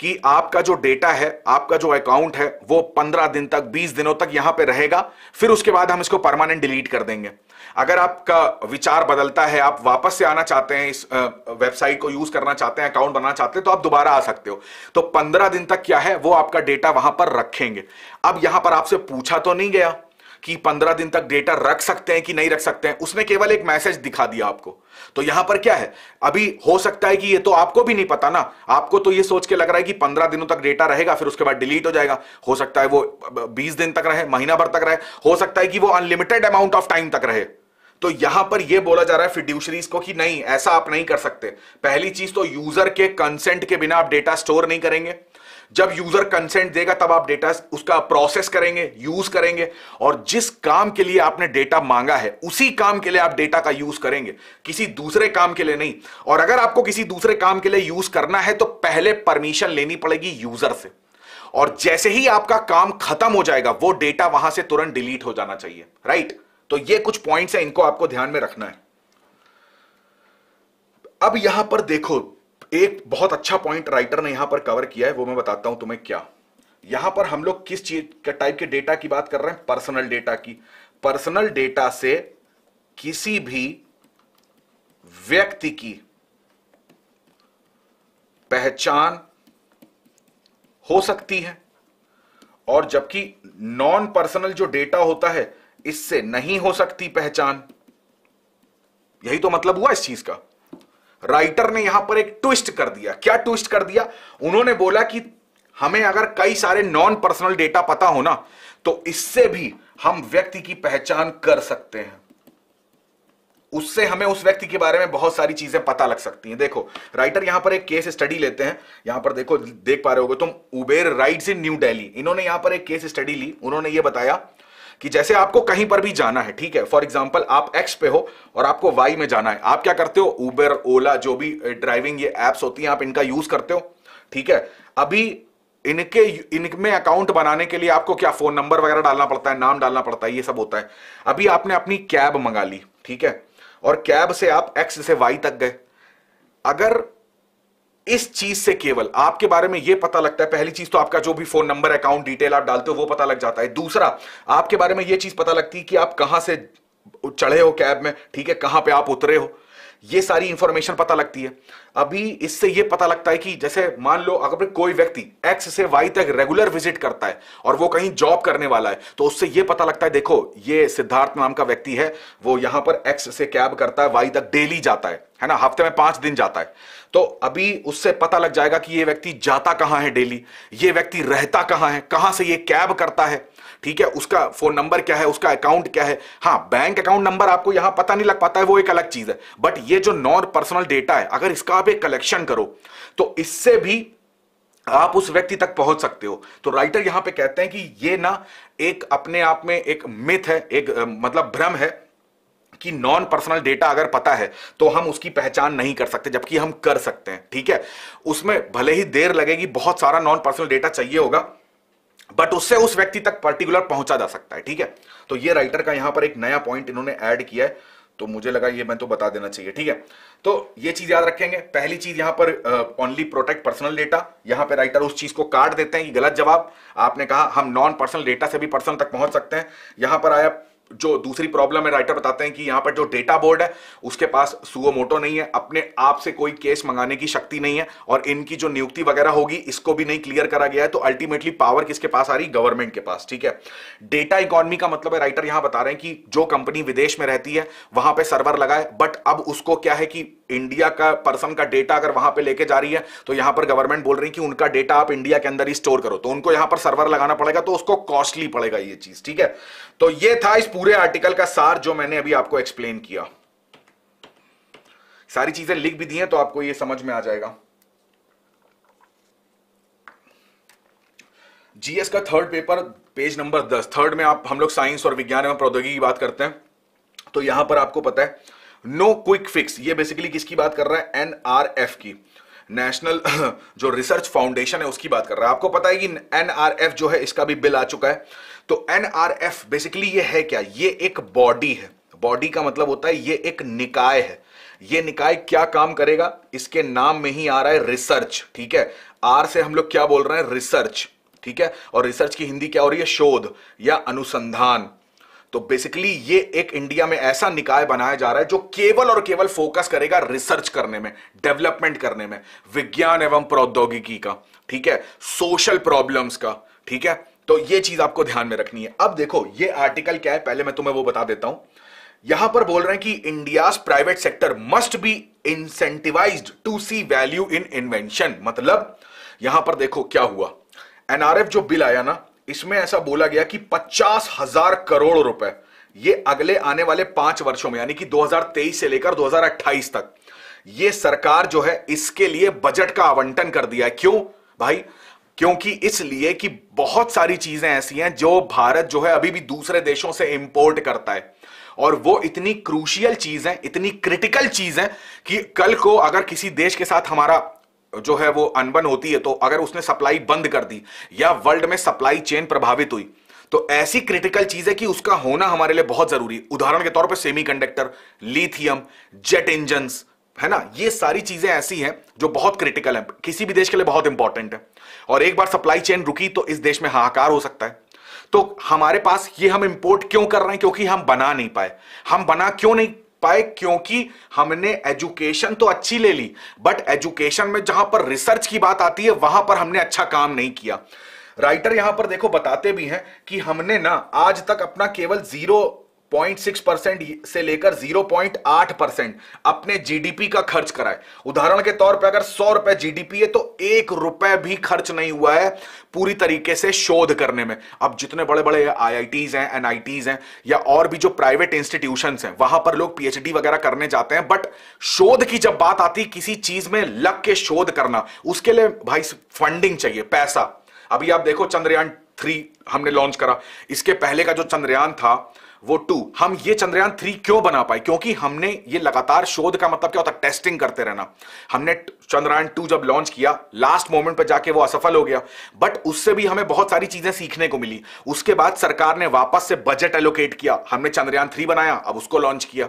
कि आपका जो डेटा है आपका जो अकाउंट है वो पंद्रह दिन तक बीस दिनों तक यहां पे रहेगा फिर उसके बाद हम इसको परमानेंट डिलीट कर देंगे अगर आपका विचार बदलता है आप वापस से आना चाहते हैं इस वेबसाइट को यूज करना चाहते हैं अकाउंट बनाना चाहते हैं तो आप दोबारा आ सकते हो तो पंद्रह दिन तक क्या है वो आपका डेटा वहां पर रखेंगे अब यहां पर आपसे पूछा तो नहीं गया कि पंद्रह दिन तक डेटा रख सकते हैं कि नहीं रख सकते हैं उसने केवल एक मैसेज दिखा दिया आपको तो यहां पर क्या है अभी हो सकता है कि ये तो आपको भी नहीं पता ना आपको तो ये सोच के लग रहा है कि पंद्रह दिनों तक डेटा रहेगा फिर उसके बाद डिलीट हो जाएगा हो सकता है वो बीस दिन तक रहे महीना भर तक रहे हो सकता है कि वो अनलिमिटेड अमाउंट ऑफ टाइम तक रहे तो यहां पर यह बोला जा रहा है फिड्यूशरीज को कि नहीं ऐसा आप नहीं कर सकते पहली चीज तो यूजर के कंसेंट के बिना आप डेटा स्टोर नहीं करेंगे जब यूजर कंसेंट देगा तब आप डेटा उसका प्रोसेस करेंगे यूज करेंगे और जिस काम के लिए आपने डेटा मांगा है उसी काम के लिए आप डेटा का यूज करेंगे किसी दूसरे काम के लिए नहीं और अगर आपको किसी दूसरे काम के लिए यूज करना है तो पहले परमिशन लेनी पड़ेगी यूजर से और जैसे ही आपका काम खत्म हो जाएगा वो डेटा वहां से तुरंत डिलीट हो जाना चाहिए राइट तो ये कुछ पॉइंट्स हैं इनको आपको ध्यान में रखना है अब यहां पर देखो एक बहुत अच्छा पॉइंट राइटर ने यहां पर कवर किया है वो मैं बताता हूं तुम्हें क्या यहां पर हम लोग किस चीज के टाइप के डेटा की बात कर रहे हैं पर्सनल डेटा की पर्सनल डेटा से किसी भी व्यक्ति की पहचान हो सकती है और जबकि नॉन पर्सनल जो डेटा होता है इससे नहीं हो सकती पहचान यही तो मतलब हुआ इस चीज का राइटर ने यहां पर एक ट्विस्ट कर दिया क्या ट्विस्ट कर दिया उन्होंने बोला कि हमें अगर कई सारे नॉन पर्सनल डेटा पता हो ना तो इससे भी हम व्यक्ति की पहचान कर सकते हैं उससे हमें उस व्यक्ति के बारे में बहुत सारी चीजें पता लग सकती हैं देखो राइटर यहां पर एक केस स्टडी लेते हैं यहां पर देखो देख पा रहे हो तुम Uber rides in New Delhi इन्होंने यहां पर एक केस स्टडी ली उन्होंने यह बताया कि जैसे आपको कहीं पर भी जाना है ठीक है फॉर एग्जाम्पल आप एक्स पे हो और आपको वाई में जाना है आप क्या करते हो उबर ओला जो भी ड्राइविंग eh, ये एप्स होती हैं आप इनका यूज करते हो ठीक है अभी इनके इनमें अकाउंट बनाने के लिए आपको क्या फोन नंबर वगैरह डालना पड़ता है नाम डालना पड़ता है ये सब होता है अभी आपने अपनी कैब मंगा ली ठीक है और कैब से आप एक्स से वाई तक गए अगर इस चीज से केवल आपके बारे में यह पता लगता है पहली चीज तो आपका जो भी फोन नंबर अकाउंट डिटेल आप डालते हो वो पता लग जाता है दूसरा आपके बारे में यह चीज पता लगती है कि आप कहां से चढ़े हो कैब में ठीक है कहां पे आप उतरे हो ये सारी इंफॉर्मेशन पता लगती है अभी इससे ये पता लगता है कि जैसे मान लो अगर कोई व्यक्ति एक्स से वाई तक रेगुलर विजिट करता है और वो कहीं जॉब करने वाला है तो उससे ये पता लगता है देखो ये सिद्धार्थ नाम का व्यक्ति है वो यहां पर एक्स से कैब करता है वाई तक डेली जाता है है ना हफ्ते में पांच दिन जाता है तो अभी उससे पता लग जाएगा कि ये व्यक्ति जाता कहाँ है डेली ये व्यक्ति रहता कहाँ है कहाँ से ये कैब करता है ठीक है उसका फोन नंबर क्या है उसका अकाउंट क्या है हाँ बैंक अकाउंट नंबर आपको यहां पता नहीं लग पाता है वो एक अलग चीज है बट ये जो नॉन पर्सनल डेटा है अगर इसका आप एक कलेक्शन करो तो इससे भी आप उस व्यक्ति तक पहुंच सकते हो तो राइटर यहां पे कहते हैं कि ये ना एक अपने आप में एक मिथ है एक मतलब भ्रम है कि नॉन पर्सनल डेटा अगर पता है तो हम उसकी पहचान नहीं कर सकते जबकि हम कर सकते हैं ठीक है उसमें भले ही देर लगेगी बहुत सारा नॉन पर्सनल डेटा चाहिए होगा बट उससे उस व्यक्ति तक पर्टिकुलर पहुंचा जा सकता है ठीक है तो ये राइटर का यहां पर एक नया पॉइंट इन्होंने ऐड किया है तो मुझे लगा ये मैं तो बता देना चाहिए ठीक है तो ये चीज याद रखेंगे पहली चीज यहां पर ओनली प्रोटेक्ट पर्सनल डेटा यहां पे राइटर उस चीज को काट देते हैं कि गलत जवाब आपने कहा हम नॉन पर्सनल डेटा से भी पर्सनल तक पहुंच सकते हैं यहां पर आया जो दूसरी प्रॉब्लम है राइटर बताते हैं कि यहाँ पर जो डेटा बोर्ड है उसके पास मोटो नहीं है अपने आप से कोई केस मंगाने की शक्ति नहीं है और इनकी जो नियुक्ति वगैरह होगी इसको भी नहीं क्लियर करा गया है तो अल्टीमेटली पावर किसके पास आ रही गवर्नमेंट के पास ठीक है डेटा इकोनॉमी का मतलब है राइटर यहां बता रहे हैं कि जो कंपनी विदेश में रहती है वहां पर सर्वर लगाए बट अब उसको क्या है कि इंडिया का पर्सन का डेटा अगर वहां पे लेके जा रही है तो यहां पर गवर्नमेंट बोल रही है कि उनका डेटा आप इंडिया के अंदर ही स्टोर करो तो उनको यहां पर सर्वर लगाना पड़ेगा तो उसको कॉस्टली पड़ेगा ये चीज ठीक है तो ये था इस पूरे आर्टिकल का सार जो मैंने अभी आपको एक्सप्लेन किया सारी चीजें लिख भी दी हैं तो आपको ये समझ में आ जाएगा जीएस का थर्ड पेपर पेज नंबर दस थर्ड में आप हम लोग साइंस और विज्ञान एवं प्रौद्योगिकी की बात करते हैं तो यहां पर आपको पता है नो क्विक फिक्स ये बेसिकली किसकी बात कर रहा है एनआरएफ की नेशनल जो रिसर्च फाउंडेशन है उसकी बात कर रहा है आपको पता है कि एनआरएफ जो है इसका भी बिल आ चुका है तो एनआरएफ बेसिकली ये है क्या ये एक बॉडी है बॉडी का मतलब होता है ये एक निकाय है ये निकाय क्या काम करेगा इसके नाम में ही आ रहा है रिसर्च ठीक है आर से हम लोग क्या बोल रहे हैं रिसर्च ठीक है और रिसर्च की हिंदी क्या हो रही है शोध या अनुसंधान तो बेसिकली ये एक इंडिया में ऐसा निकाय बनाया जा रहा है जो केवल और केवल फोकस करेगा रिसर्च करने में डेवलपमेंट करने में विज्ञान एवं प्रौद्योगिकी का ठीक है सोशल प्रॉब्लम्स का ठीक है तो ये चीज आपको ध्यान में रखनी है अब देखो ये आर्टिकल क्या है पहले मैं तुम्हें वो बता देता हूं यहां पर बोल रहे हैं कि India private sector must be incentivise to see value in invention मतलब यहां पर देखो क्या हुआ एनआरएफ जो बिल आया ना इसमें ऐसा बोला गया कि पचास हजार करोड़ रुपए ये अगले आने वाले पांच वर्षों में यानी कि 2023 से लेकर 2028 तक ये सरकार जो है इसके लिए बजट का आवंटन कर दिया है क्यों भाई क्योंकि इसलिए कि बहुत सारी चीजें ऐसी हैं जो भारत जो है अभी भी दूसरे देशों से इंपोर्ट करता है और वो इतनी क्रूशियल चीज है इतनी क्रिटिकल चीज है कि कल को अगर किसी देश के साथ हमारा जो है वो अनबन होती है तो अगर उसने सप्लाई बंद कर दी या वर्ल्ड में सप्लाई चेन प्रभावित हुई तो ऐसी क्रिटिकल चीज है कि उसका होना हमारे लिए बहुत जरूरी उदाहरण के तौर पर सेमीकंडक्टर लिथियम जेट इंजन है ना ये सारी चीजें ऐसी हैं जो बहुत क्रिटिकल है किसी भी देश के लिए बहुत इंपॉर्टेंट है और एक बार सप्लाई चेन रुकी तो इस देश में हाहाकार हो सकता है तो हमारे पास ये हम इंपोर्ट क्यों कर रहे हैं क्योंकि हम बना नहीं पाए हम बना क्यों नहीं पाए क्योंकि हमने एजुकेशन तो अच्छी ले ली बट एजुकेशन में जहां पर रिसर्च की बात आती है वहां पर हमने अच्छा काम नहीं किया राइटर यहां पर देखो बताते भी हैं कि हमने ना आज तक अपना केवल जीरो 0.6 परसेंट से लेकर 0.8 परसेंट अपने जीडीपी का खर्च कराए उदाहरण के तौर पर अगर सौ रुपए जीडीपी है तो एक रुपए भी खर्च नहीं हुआ है पूरी तरीके से शोध करने में अब जितने बड़े बड़े आईआईटीज हैं एनआईटीज हैं या और भी जो प्राइवेट इंस्टीट्यूशन हैं वहां पर लोग पीएचडी वगैरह करने जाते हैं बट शोध की जब बात आती किसी चीज में लग के शोध करना उसके लिए भाई फंडिंग चाहिए पैसा अभी आप देखो चंद्रयान थ्री हमने लॉन्च करा इसके पहले का जो चंद्रयान था वो टू हम ये चंद्रयान थ्री क्यों बना पाए क्योंकि हमने ये लगातार शोध का मतलब क्या होता टेस्टिंग करते रहना हमने चंद्रयान टू जब लॉन्च किया लास्ट मोमेंट पर जाके वो असफल हो गया बट उससे भी हमें बहुत सारी चीजें सीखने को मिली उसके बाद सरकार ने वापस से बजट एलोकेट किया हमने चंद्रयान थ्री बनाया अब उसको लॉन्च किया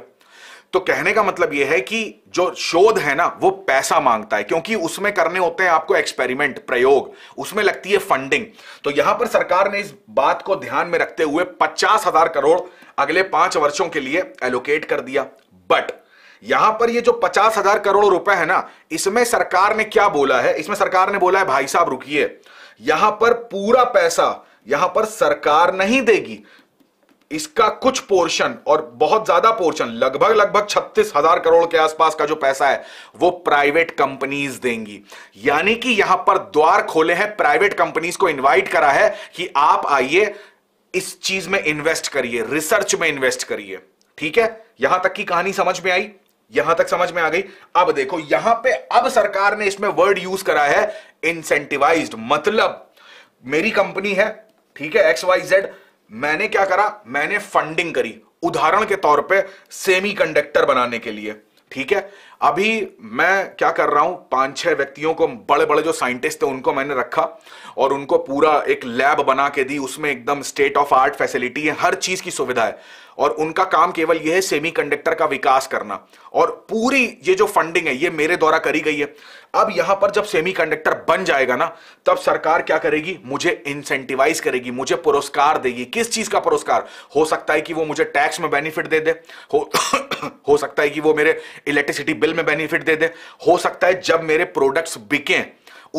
तो कहने का मतलब यह है कि जो शोध है ना वो पैसा मांगता है क्योंकि उसमें करने होते हैं आपको एक्सपेरिमेंट प्रयोग उसमें लगती है फंडिंग तो यहां पर सरकार ने इस बात को ध्यान में रखते हुए पचास हजार करोड़ अगले पांच वर्षों के लिए एलोकेट कर दिया बट यहां पर ये जो पचास हजार करोड़ रुपए है ना इसमें सरकार ने क्या बोला है इसमें सरकार ने बोला है भाई साहब रुकिए यहां पर पूरा पैसा यहां पर सरकार नहीं देगी इसका कुछ पोर्शन और बहुत ज्यादा पोर्शन लगभग लगभग छत्तीस हजार करोड़ के आसपास का जो पैसा है वो प्राइवेट कंपनीज देंगी यानी कि यहां पर द्वार खोले हैं प्राइवेट कंपनीज को इनवाइट करा है कि आप आइए इस चीज में इन्वेस्ट करिए रिसर्च में इन्वेस्ट करिए ठीक है यहां तक की कहानी समझ में आई यहां तक समझ में आ गई अब देखो यहां पे अब सरकार ने इसमें वर्ड यूज करा है इंसेंटिवाइज मतलब मेरी कंपनी है ठीक है एक्स वाई जेड मैंने क्या करा मैंने फंडिंग करी उदाहरण के तौर पे सेमीकंडक्टर बनाने के लिए ठीक है अभी मैं क्या कर रहा हूं पांच छह व्यक्तियों को बड़े बड़े जो साइंटिस्ट थे उनको मैंने रखा और उनको पूरा एक लैब बना के दी उसमें एकदम स्टेट ऑफ आर्ट फैसिलिटी है हर चीज की सुविधा है और उनका काम केवल यह है कंडक्टर का विकास करना और पूरी ये जो फंडिंग है ये मेरे द्वारा करी गई है अब यहां पर जब कंडक्टर बन जाएगा ना तब सरकार क्या करेगी मुझे इंसेंटिवाइज करेगी मुझे पुरस्कार देगी किस चीज का पुरस्कार हो सकता है कि वो मुझे टैक्स में बेनिफिट दे दे हो, हो सकता है कि वो मेरे इलेक्ट्रिसिटी बिल सेल में बेनिफिट दे दे हो सकता है जब मेरे प्रोडक्ट्स बिके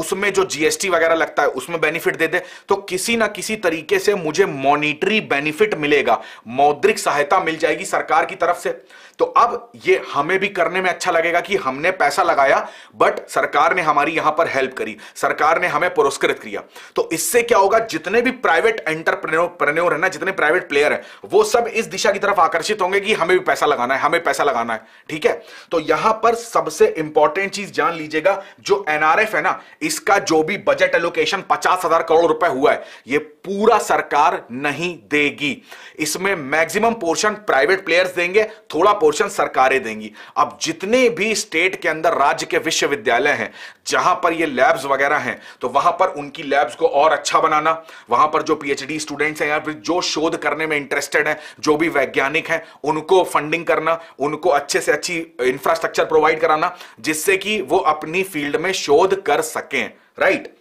उसमें जो जीएसटी वगैरह लगता है उसमें बेनिफिट दे दे तो किसी ना किसी तरीके से मुझे मॉनिटरी बेनिफिट मिलेगा मौद्रिक सहायता मिल जाएगी सरकार की तरफ से तो अब ये हमें भी करने में अच्छा लगेगा कि हमने पैसा लगाया बट सरकार ने हमारी यहां पर हेल्प करी सरकार ने हमें पुरस्कृत किया तो इससे क्या होगा जितने भी प्राइवेट एंटरप्रेन्योर है ना जितने प्राइवेट प्लेयर है वो सब इस दिशा की तरफ आकर्षित होंगे कि हमें भी पैसा लगाना है हमें पैसा लगाना है ठीक है तो यहां पर सबसे इंपॉर्टेंट चीज जान लीजिएगा जो एनआरएफ है ना इसका जो भी बजट एलोकेशन पचास हजार करोड़ रुपए हुआ है ये पूरा सरकार नहीं देगी इसमें मैक्सिमम पोर्शन प्राइवेट प्लेयर्स देंगे थोड़ा पोर्शन सरकारें देंगी अब जितने भी स्टेट के अंदर राज्य के विश्वविद्यालय हैं जहां पर ये लैब्स वगैरह हैं तो वहां पर उनकी लैब्स को और अच्छा बनाना वहां पर जो पीएचडी स्टूडेंट्स हैं या फिर जो शोध करने में इंटरेस्टेड हैं जो भी वैज्ञानिक हैं उनको फंडिंग करना उनको अच्छे से अच्छी इंफ्रास्ट्रक्चर प्रोवाइड कराना जिससे कि वो अपनी फील्ड में शोध कर सकें राइट right?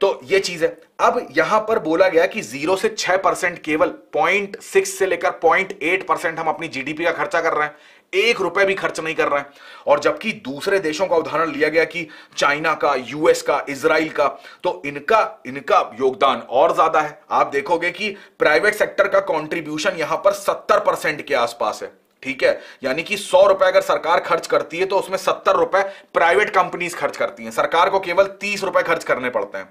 तो ये चीज है अब यहां पर बोला गया कि जीरो से छह परसेंट केवल पॉइंट सिक्स से लेकर पॉइंट एट परसेंट हम अपनी जीडीपी का खर्चा कर रहे हैं एक रुपए भी खर्च नहीं कर रहे हैं और जबकि दूसरे देशों का उदाहरण लिया गया कि चाइना का यूएस का इसराइल का तो इनका इनका योगदान और ज्यादा है आप देखोगे कि प्राइवेट सेक्टर का कॉन्ट्रीब्यूशन यहां पर सत्तर परसेंट के आसपास है ठीक है यानी कि सौ रुपए अगर सरकार खर्च करती है तो उसमें सत्तर रुपए प्राइवेट कंपनीज खर्च करती हैं सरकार को केवल तीस रुपए खर्च करने पड़ते हैं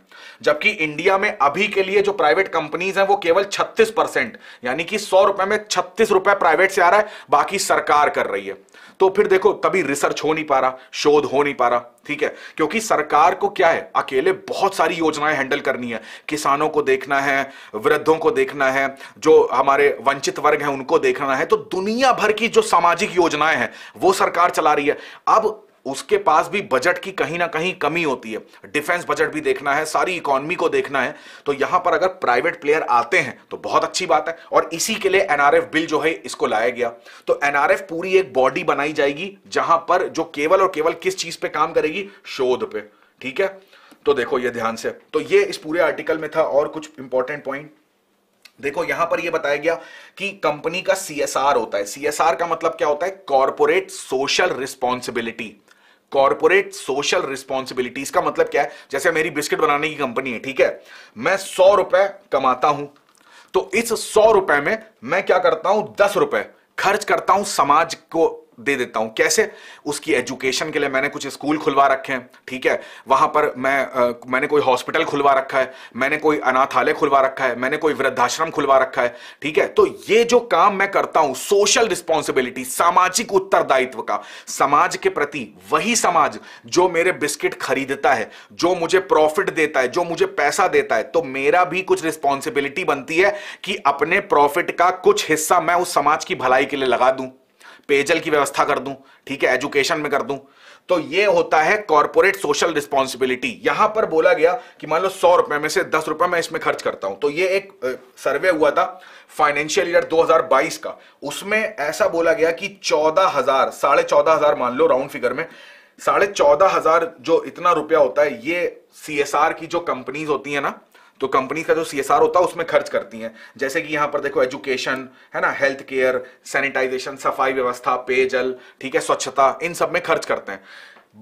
जबकि इंडिया में अभी के लिए जो प्राइवेट कंपनीज हैं वो केवल छत्तीस परसेंट यानी कि सौ रुपए में छत्तीस रुपए प्राइवेट से आ रहा है बाकी सरकार कर रही है तो फिर देखो तभी रिसर्च हो नहीं पा रहा शोध हो नहीं पा रहा ठीक है क्योंकि सरकार को क्या है अकेले बहुत सारी योजनाएं हैंडल करनी है किसानों को देखना है वृद्धों को देखना है जो हमारे वंचित वर्ग हैं उनको देखना है तो दुनिया भर की की जो सामाजिक योजनाएं हैं वो सरकार चला रही है अब उसके पास भी बजट की कहीं ना कहीं कमी होती है डिफेंस बजट भी देखना है सारी इकोनॉमी को देखना है तो यहां पर अगर प्राइवेट प्लेयर आते हैं तो बहुत अच्छी बात है और इसी के लिए एनआरएफ बिल जो है इसको लाया गया तो एनआरएफ पूरी एक बॉडी बनाई जाएगी जहां पर जो केवल और केवल किस चीज पे काम करेगी शोध पे ठीक है तो देखो ये ध्यान से तो ये इस पूरे आर्टिकल में था और कुछ इंपॉर्टेंट पॉइंट देखो यहां पर यह बताया गया कि कंपनी का सीएसआर होता है सीएसआर का मतलब क्या होता है corporate social responsibility corporate social responsibility इसका मतलब क्या है जैसे मेरी बिस्किट बनाने की कंपनी है ठीक है मैं सौ रुपए कमाता हूं तो इस सौ रुपए में मैं क्या करता हूं दस रुपए खर्च करता हूं समाज को दे देता हूं कैसे उसकी एजुकेशन के लिए मैंने कुछ स्कूल खुलवा रखे हैं ठीक है वहां पर मैं आ, मैंने कोई हॉस्पिटल खुलवा रखा है मैंने कोई अनाथालय खुलवा रखा है मैंने कोई वृद्धाश्रम खुलवा रखा है ठीक है तो ये जो काम मैं करता हूं सोशल रिस्पॉन्सिबिलिटी सामाजिक उत्तरदायित्व का समाज के प्रति वही समाज जो मेरे बिस्किट खरीदता है जो मुझे प्रॉफिट देता है जो मुझे पैसा देता है तो मेरा भी कुछ रिस्पॉन्सिबिलिटी बनती है कि अपने प्रॉफिट का कुछ हिस्सा मैं उस समाज की भलाई के लिए लगा दूं पेयजल की व्यवस्था कर दूं ठीक है एजुकेशन में कर दूं तो ये होता है कॉरपोरेट सोशल रिस्पॉन्सिबिलिटी यहां पर बोला गया कि मान लो सौ रुपए में से दस रुपए मैं इसमें खर्च करता हूं तो ये एक सर्वे हुआ था फाइनेंशियल ईयर 2022 का उसमें ऐसा बोला गया कि चौदह हजार साढ़े चौदह हजार मान लो राउंड फिगर में साढ़े चौदह हजार जो इतना रुपया होता है ये सी की जो कंपनीज होती है ना तो कंपनी का जो सी होता है उसमें खर्च करती हैं जैसे कि यहाँ पर देखो एजुकेशन है ना हेल्थ केयर सैनिटाइजेशन सफाई व्यवस्था पेयजल ठीक है स्वच्छता इन सब में खर्च करते हैं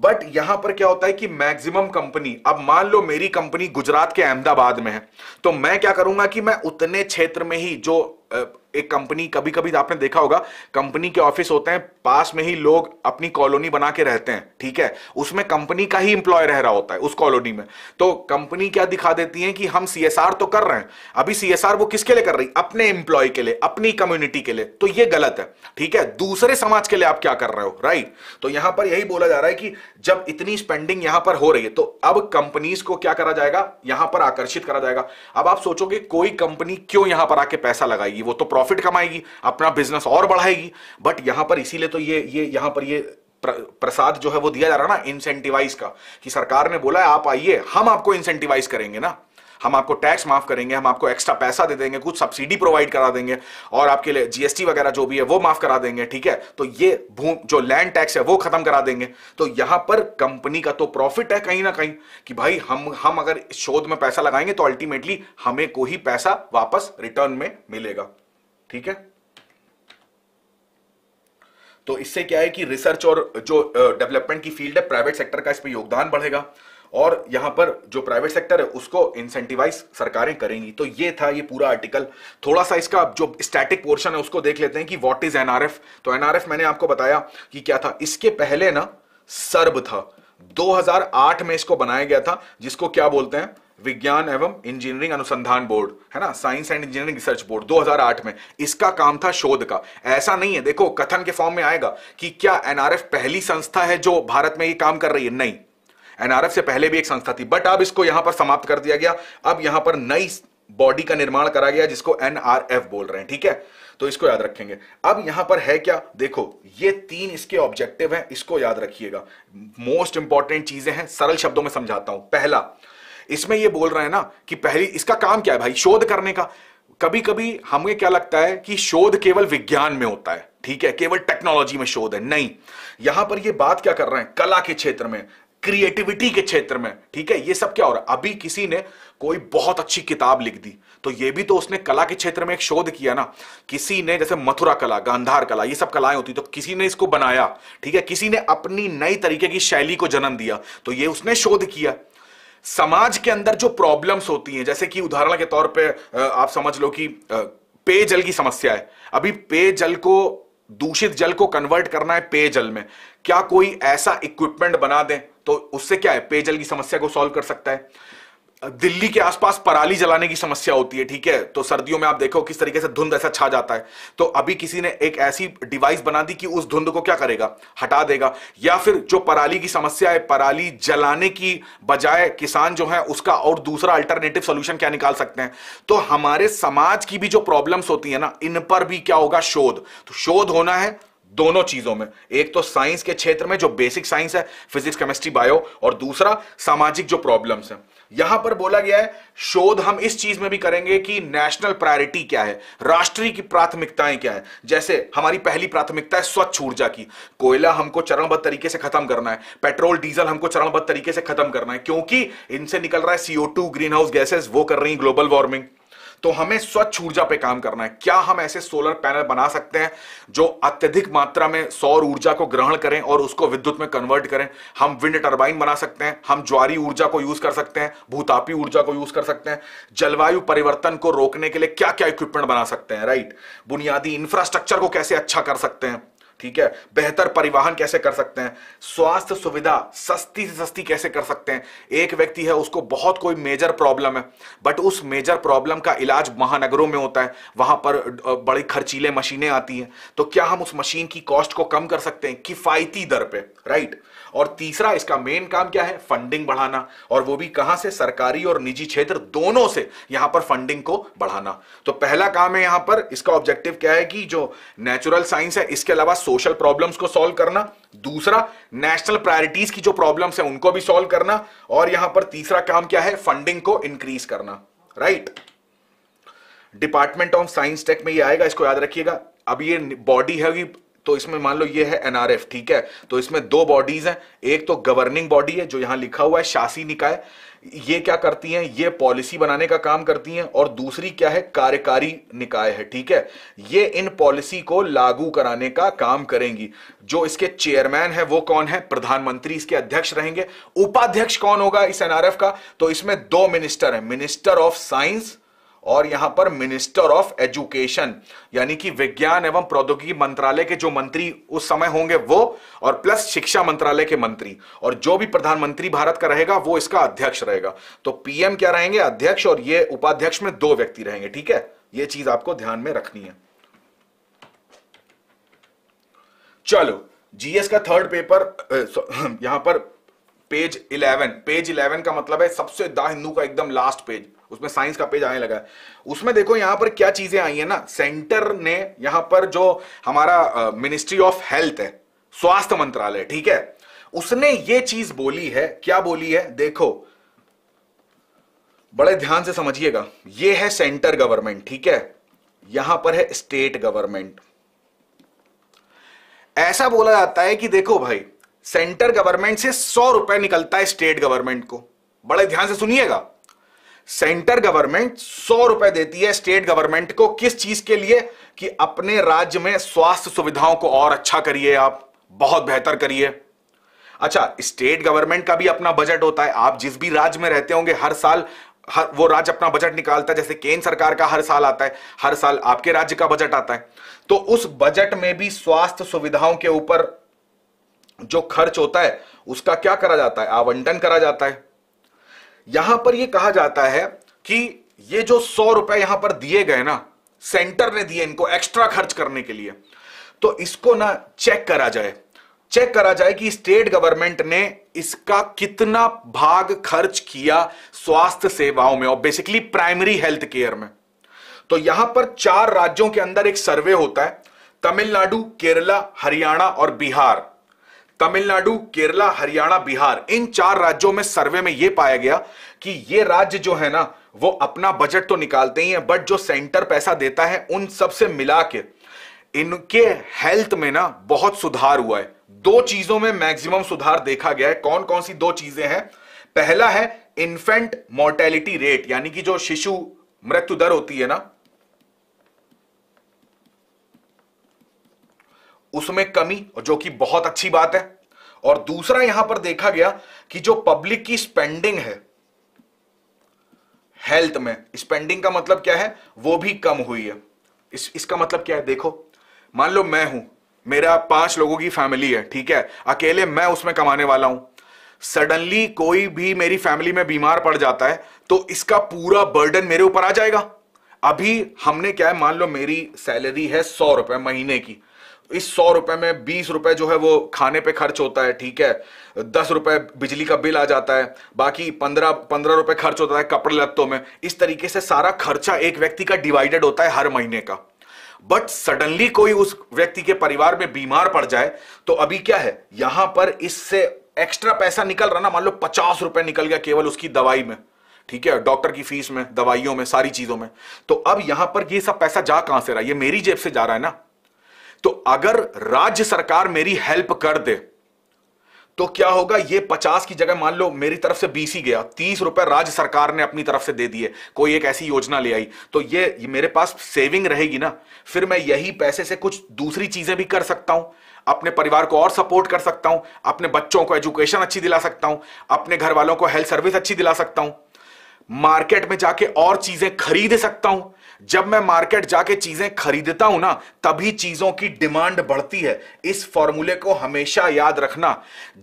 बट यहां पर क्या होता है कि मैक्सिमम कंपनी अब मान लो मेरी कंपनी गुजरात के अहमदाबाद में है तो मैं क्या करूंगा कि मैं उतने क्षेत्र में ही जो एक कंपनी कभी कभी तो आपने देखा होगा कंपनी के ऑफिस होते हैं पास में ही लोग अपनी कॉलोनी बना के रहते हैं ठीक है उसमें कंपनी का ही इंप्लॉय रह रहा होता है उस कॉलोनी में तो कंपनी क्या दिखा देती है कि हम सीएसआर तो कर रहे हैं अभी सीएसआर वो किसके लिए कर रही अपने इंप्लॉय के लिए अपनी कम्युनिटी के लिए तो ये गलत है ठीक है दूसरे समाज के लिए आप क्या कर रहे हो राइट तो यहां पर यही बोला जा रहा है कि जब इतनी स्पेंडिंग यहां पर हो रही है तो अब कंपनीज को क्या करा जाएगा यहां पर आकर्षित करा जाएगा अब आप सोचोगे कोई कंपनी क्यों यहां पर आके पैसा लगाएगी करेगी वो तो प्रॉफिट कमाएगी अपना बिजनेस और बढ़ाएगी बट यहां पर इसीलिए तो ये ये यहां पर ये प्रसाद जो है वो दिया जा रहा है ना इंसेंटिवाइज का कि सरकार ने बोला है आप आइए हम आपको इंसेंटिवाइज करेंगे ना हम आपको टैक्स माफ करेंगे हम आपको एक्स्ट्रा पैसा दे देंगे कुछ सब्सिडी प्रोवाइड करा देंगे और आपके लिए जीएसटी वगैरह जो भी है वो माफ करा देंगे ठीक है तो ये भूम जो लैंड टैक्स है वो खत्म करा देंगे तो यहां पर कंपनी का तो प्रॉफिट है कहीं ना कहीं कि भाई हम हम अगर शोध में पैसा लगाएंगे तो अल्टीमेटली हमें को ही पैसा वापस रिटर्न में मिलेगा ठीक है तो इससे क्या है कि रिसर्च और जो डेवलपमेंट की फील्ड है प्राइवेट सेक्टर का इसमें योगदान बढ़ेगा और यहां पर जो प्राइवेट सेक्टर है उसको इंसेंटिवाइज सरकारें करेंगी तो ये था ये पूरा आर्टिकल थोड़ा सा इसका जो स्टैटिक पोर्शन है उसको देख लेते हैं कि व्हाट इज एनआरएफ तो एनआरएफ मैंने आपको बताया कि क्या था इसके पहले ना सर्ब था 2008 में इसको बनाया गया था जिसको क्या बोलते हैं विज्ञान एवं इंजीनियरिंग अनुसंधान बोर्ड है ना science and engineering research board 2008 में इसका काम था शोध का ऐसा नहीं है देखो कथन के फॉर्म में आएगा कि क्या एनआरएफ पहली संस्था है जो भारत में ये काम कर रही है नहीं एनआरएफ से पहले भी एक संस्था थी बट अब इसको यहां पर समाप्त कर दिया गया अब यहां पर नई बॉडी का निर्माण करा गया जिसको एनआरएफ बोल रहे हैं ठीक है तो इसको याद रखेंगे अब यहां पर है क्या देखो ये तीन इसके ऑब्जेक्टिव हैं इसको याद रखिएगा मोस्ट इंपॉर्टेंट चीजें हैं सरल शब्दों में समझाता हूं पहला इसमें ये बोल रहा है ना कि पहली इसका काम क्या है भाई शोध करने का कभी कभी हमें क्या लगता है कि शोध केवल विज्ञान में होता है ठीक है केवल टेक्नोलॉजी में शोध है नहीं यहां पर ये बात क्या कर रहे हैं कला के क्षेत्र में क्रिएटिविटी के क्षेत्र में ठीक है ये सब क्या हो रहा है अभी किसी ने कोई बहुत अच्छी किताब लिख दी तो ये भी तो उसने कला के क्षेत्र में एक शोध किया ना किसी ने जैसे मथुरा कला गांधार कला ये सब कलाएं होती तो किसी ने इसको बनाया ठीक है किसी ने अपनी नई तरीके की शैली को जन्म दिया तो ये उसने शोध किया समाज के अंदर जो प्रॉब्लम्स होती हैं जैसे कि उदाहरण के तौर पे आप समझ लो कि पेयजल की समस्या है अभी पेयजल को दूषित जल को कन्वर्ट करना है पेयजल में क्या कोई ऐसा इक्विपमेंट बना दें तो उससे क्या है पेयजल की समस्या को सॉल्व कर सकता है दिल्ली के आसपास पराली जलाने की समस्या होती है ठीक है तो सर्दियों में आप देखो किस तरीके से धुंध ऐसा छा जाता है तो अभी किसी ने एक ऐसी डिवाइस बना दी कि उस धुंध को क्या करेगा हटा देगा या फिर जो पराली की समस्या है पराली जलाने की बजाय किसान जो है उसका और दूसरा अल्टरनेटिव सोल्यूशन क्या निकाल सकते हैं तो हमारे समाज की भी जो प्रॉब्लम्स होती है ना इन पर भी क्या होगा शोध तो शोध होना है दोनों चीजों में एक तो साइंस के क्षेत्र में जो बेसिक साइंस है फिजिक्स केमिस्ट्री बायो और दूसरा सामाजिक जो प्रॉब्लम्स हैं यहां पर बोला गया है शोध हम इस चीज में भी करेंगे कि नेशनल प्रायोरिटी क्या है राष्ट्रीय की प्राथमिकताएं क्या है जैसे हमारी पहली प्राथमिकता है स्वच्छ ऊर्जा की कोयला हमको चरणबद्ध तरीके से खत्म करना है पेट्रोल डीजल हमको चरणबद्ध तरीके से खत्म करना है क्योंकि इनसे निकल रहा है सीओ ग्रीन हाउस गैसेस वो कर रही ग्लोबल वार्मिंग तो हमें स्वच्छ ऊर्जा पे काम करना है क्या हम ऐसे सोलर पैनल बना सकते हैं जो अत्यधिक मात्रा में सौर ऊर्जा को ग्रहण करें और उसको विद्युत में कन्वर्ट करें हम विंड टर्बाइन बना सकते हैं हम ज्वारी ऊर्जा को यूज कर सकते हैं भूतापी ऊर्जा को यूज कर सकते हैं जलवायु परिवर्तन को रोकने के लिए क्या क्या इक्विपमेंट बना सकते हैं राइट बुनियादी इंफ्रास्ट्रक्चर को कैसे अच्छा कर सकते हैं ठीक है बेहतर परिवहन कैसे कर सकते हैं स्वास्थ्य सुविधा सस्ती से सस्ती कैसे कर सकते हैं एक व्यक्ति है उसको बहुत कोई मेजर प्रॉब्लम है बट उस मेजर प्रॉब्लम का इलाज महानगरों में होता है वहां पर बड़ी खर्चीले मशीनें आती हैं तो क्या हम उस मशीन की कॉस्ट को कम कर सकते हैं किफायती दर पे राइट और तीसरा इसका मेन काम क्या है फंडिंग बढ़ाना और वो भी कहां से सरकारी और निजी क्षेत्र दोनों से यहां पर फंडिंग को बढ़ाना तो पहला काम है यहां पर इसका ऑब्जेक्टिव क्या है कि जो नेचुरल साइंस है इसके अलावा सोशल प्रॉब्लम्स को सॉल्व करना दूसरा नेशनल प्रायोरिटीज की जो प्रॉब्लम्स है उनको भी सॉल्व करना और यहां पर तीसरा काम क्या है फंडिंग को इंक्रीज करना right department of science tech में ये आएगा इसको याद रखिएगा अब ये बॉडी है तो इसमें मान लो ये है एनआरएफ ठीक है तो इसमें दो बॉडीज हैं एक तो गवर्निंग बॉडी है जो यहां लिखा हुआ है शासी निकाय ये क्या करती हैं ये पॉलिसी बनाने का काम करती हैं और दूसरी क्या है कार्यकारी निकाय है ठीक है ये इन पॉलिसी को लागू कराने का काम करेंगी जो इसके चेयरमैन है वो कौन है प्रधानमंत्री इसके अध्यक्ष रहेंगे उपाध्यक्ष कौन होगा इस एनआरएफ का तो इसमें दो मिनिस्टर है मिनिस्टर ऑफ साइंस और यहां पर मिनिस्टर ऑफ एजुकेशन यानी कि विज्ञान एवं प्रौद्योगिकी मंत्रालय के जो मंत्री उस समय होंगे वो और प्लस शिक्षा मंत्रालय के मंत्री और जो भी प्रधानमंत्री भारत का रहेगा वो इसका अध्यक्ष रहेगा तो पीएम क्या रहेंगे अध्यक्ष और ये उपाध्यक्ष में दो व्यक्ति रहेंगे ठीक है ये चीज आपको ध्यान में रखनी है चलो जीएस का थर्ड पेपर यहां पर पेज 11 पेज 11 का मतलब है सबसे द हिंदू का एकदम लास्ट पेज उसमें साइंस का पेज आने लगा है उसमें देखो यहां पर क्या चीजें आई है ना सेंटर ने यहां पर जो हमारा मिनिस्ट्री ऑफ हेल्थ है स्वास्थ्य मंत्रालय ठीक है उसने ये चीज बोली है क्या बोली है देखो बड़े ध्यान से समझिएगा ये है सेंटर गवर्नमेंट ठीक है यहां पर है स्टेट गवर्नमेंट ऐसा बोला जाता है कि देखो भाई सेंटर गवर्नमेंट से सौ रुपए निकलता है स्टेट गवर्नमेंट को बड़े ध्यान से सुनिएगा सेंटर गवर्नमेंट सौ रुपए देती है स्टेट गवर्नमेंट को किस चीज के लिए कि अपने राज्य में स्वास्थ्य सुविधाओं को और अच्छा करिए आप बहुत बेहतर करिए अच्छा स्टेट गवर्नमेंट का भी अपना बजट होता है आप जिस भी राज्य में रहते होंगे हर साल हर वो राज्य अपना बजट निकालता है जैसे केंद्र सरकार का हर साल आता है हर साल आपके राज्य का बजट आता है तो उस बजट में भी स्वास्थ्य सुविधाओं के ऊपर जो खर्च होता है उसका क्या करा जाता है आवंटन करा जाता है यहां पर यह कहा जाता है कि ये जो सौ रुपए यहां पर दिए गए ना सेंटर ने दिए इनको एक्स्ट्रा खर्च करने के लिए तो इसको ना चेक करा जाए चेक करा जाए कि स्टेट गवर्नमेंट ने इसका कितना भाग खर्च किया स्वास्थ्य सेवाओं में और बेसिकली प्राइमरी हेल्थ केयर में तो यहां पर चार राज्यों के अंदर एक सर्वे होता है तमिलनाडु केरला हरियाणा और बिहार तमिलनाडु केरला हरियाणा बिहार इन चार राज्यों में सर्वे में यह पाया गया कि ये राज्य जो है ना वो अपना बजट तो निकालते ही है बट जो सेंटर पैसा देता है उन सबसे मिला के इनके हेल्थ में ना बहुत सुधार हुआ है दो चीजों में मैक्सिमम सुधार देखा गया है कौन कौन सी दो चीजें हैं पहला है इन्फेंट मोर्टेलिटी रेट यानी कि जो शिशु मृत्यु दर होती है ना उसमें कमी जो कि बहुत अच्छी बात है और दूसरा यहां पर देखा गया कि जो पब्लिक की स्पेंडिंग है हेल्थ में स्पेंडिंग का मतलब क्या है वो भी कम हुई है इस, इसका मतलब क्या है देखो मान लो मैं हूं मेरा पांच लोगों की फैमिली है ठीक है अकेले मैं उसमें कमाने वाला हूं सडनली कोई भी मेरी फैमिली में बीमार पड़ जाता है तो इसका पूरा बर्डन मेरे ऊपर आ जाएगा अभी हमने क्या है मान लो मेरी सैलरी है सौ रुपए महीने की इस सौ रुपए में बीस रुपए जो है वो खाने पे खर्च होता है ठीक है दस रुपए बिजली का बिल आ जाता है बाकी पंद्रह पंद्रह रुपए खर्च होता है कपड़े लत्तों में इस तरीके से सारा खर्चा एक व्यक्ति का डिवाइडेड होता है हर महीने का बट सडनली कोई उस व्यक्ति के परिवार में बीमार पड़ जाए तो अभी क्या है यहां पर इससे एक्स्ट्रा पैसा निकल रहा ना मान लो पचास रुपए निकल गया केवल उसकी दवाई में ठीक है डॉक्टर की फीस में दवाइयों में सारी चीजों में तो अब यहां पर ये सब पैसा जा कहां से रहा है ये मेरी जेब से जा रहा है ना तो अगर राज्य सरकार मेरी हेल्प कर दे तो क्या होगा ये पचास की जगह मान लो मेरी तरफ से बीस ही गया तीस रुपए राज्य सरकार ने अपनी तरफ से दे दिए कोई एक ऐसी योजना ले आई तो ये, ये मेरे पास सेविंग रहेगी ना फिर मैं यही पैसे से कुछ दूसरी चीजें भी कर सकता हूं अपने परिवार को और सपोर्ट कर सकता हूं अपने बच्चों को एजुकेशन अच्छी दिला सकता हूं अपने घर वालों को हेल्थ सर्विस अच्छी दिला सकता हूं मार्केट में जाके और चीजें खरीद सकता हूं जब मैं मार्केट जाके चीजें खरीदता हूं ना तभी चीजों की डिमांड बढ़ती है इस फॉर्मूले को हमेशा याद रखना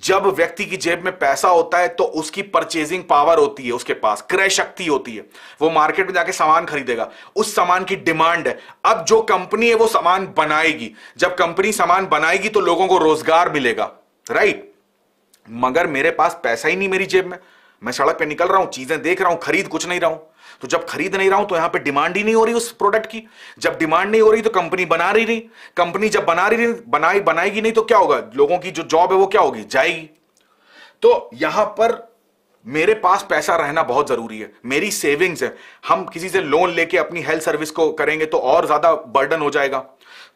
जब व्यक्ति की जेब में पैसा होता है तो उसकी परचेजिंग पावर होती है उसके पास क्रय शक्ति होती है वो मार्केट में जाके सामान खरीदेगा उस सामान की डिमांड है अब जो कंपनी है वो सामान बनाएगी जब कंपनी सामान बनाएगी तो लोगों को रोजगार मिलेगा राइट मगर मेरे पास पैसा ही नहीं मेरी जेब में मैं सड़क पे निकल रहा हूं चीजें देख रहा हूं खरीद कुछ नहीं रहा हूं तो जब खरीद नहीं रहा हूं तो यहां पे डिमांड ही नहीं हो रही उस प्रोडक्ट की जब डिमांड नहीं हो रही तो कंपनी बना रही नहीं कंपनी जब बना रही नहीं बनाई बनाएगी नहीं तो क्या होगा लोगों की जो जॉब है वो क्या होगी जाएगी तो यहां पर मेरे पास पैसा रहना बहुत जरूरी है मेरी सेविंग्स है हम किसी से लोन लेके अपनी हेल्थ सर्विस को करेंगे तो और ज्यादा बर्डन हो जाएगा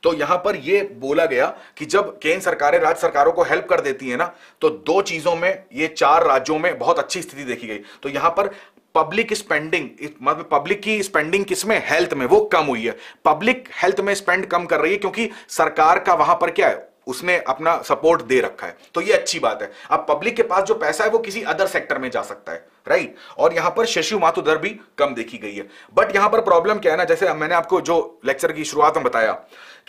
तो यहां पर यह बोला गया कि जब केंद्र सरकारें राज्य सरकारों को हेल्प कर देती है ना तो दो चीजों में ये चार राज्यों में बहुत अच्छी स्थिति देखी गई तो यहां पर पब्लिक स्पेंडिंग मतलब पब्लिक की स्पेंडिंग किसमें हेल्थ में वो कम हुई है पब्लिक हेल्थ में स्पेंड कम कर रही है क्योंकि सरकार का वहां पर क्या है उसने अपना सपोर्ट दे रखा है तो ये अच्छी बात है अब पब्लिक के पास जो पैसा है वो किसी अदर सेक्टर में जा सकता है राइट और यहां पर शिशु मातु दर भी कम देखी गई है बट यहां पर प्रॉब्लम क्या है ना जैसे मैंने आपको जो लेक्चर की शुरुआत में बताया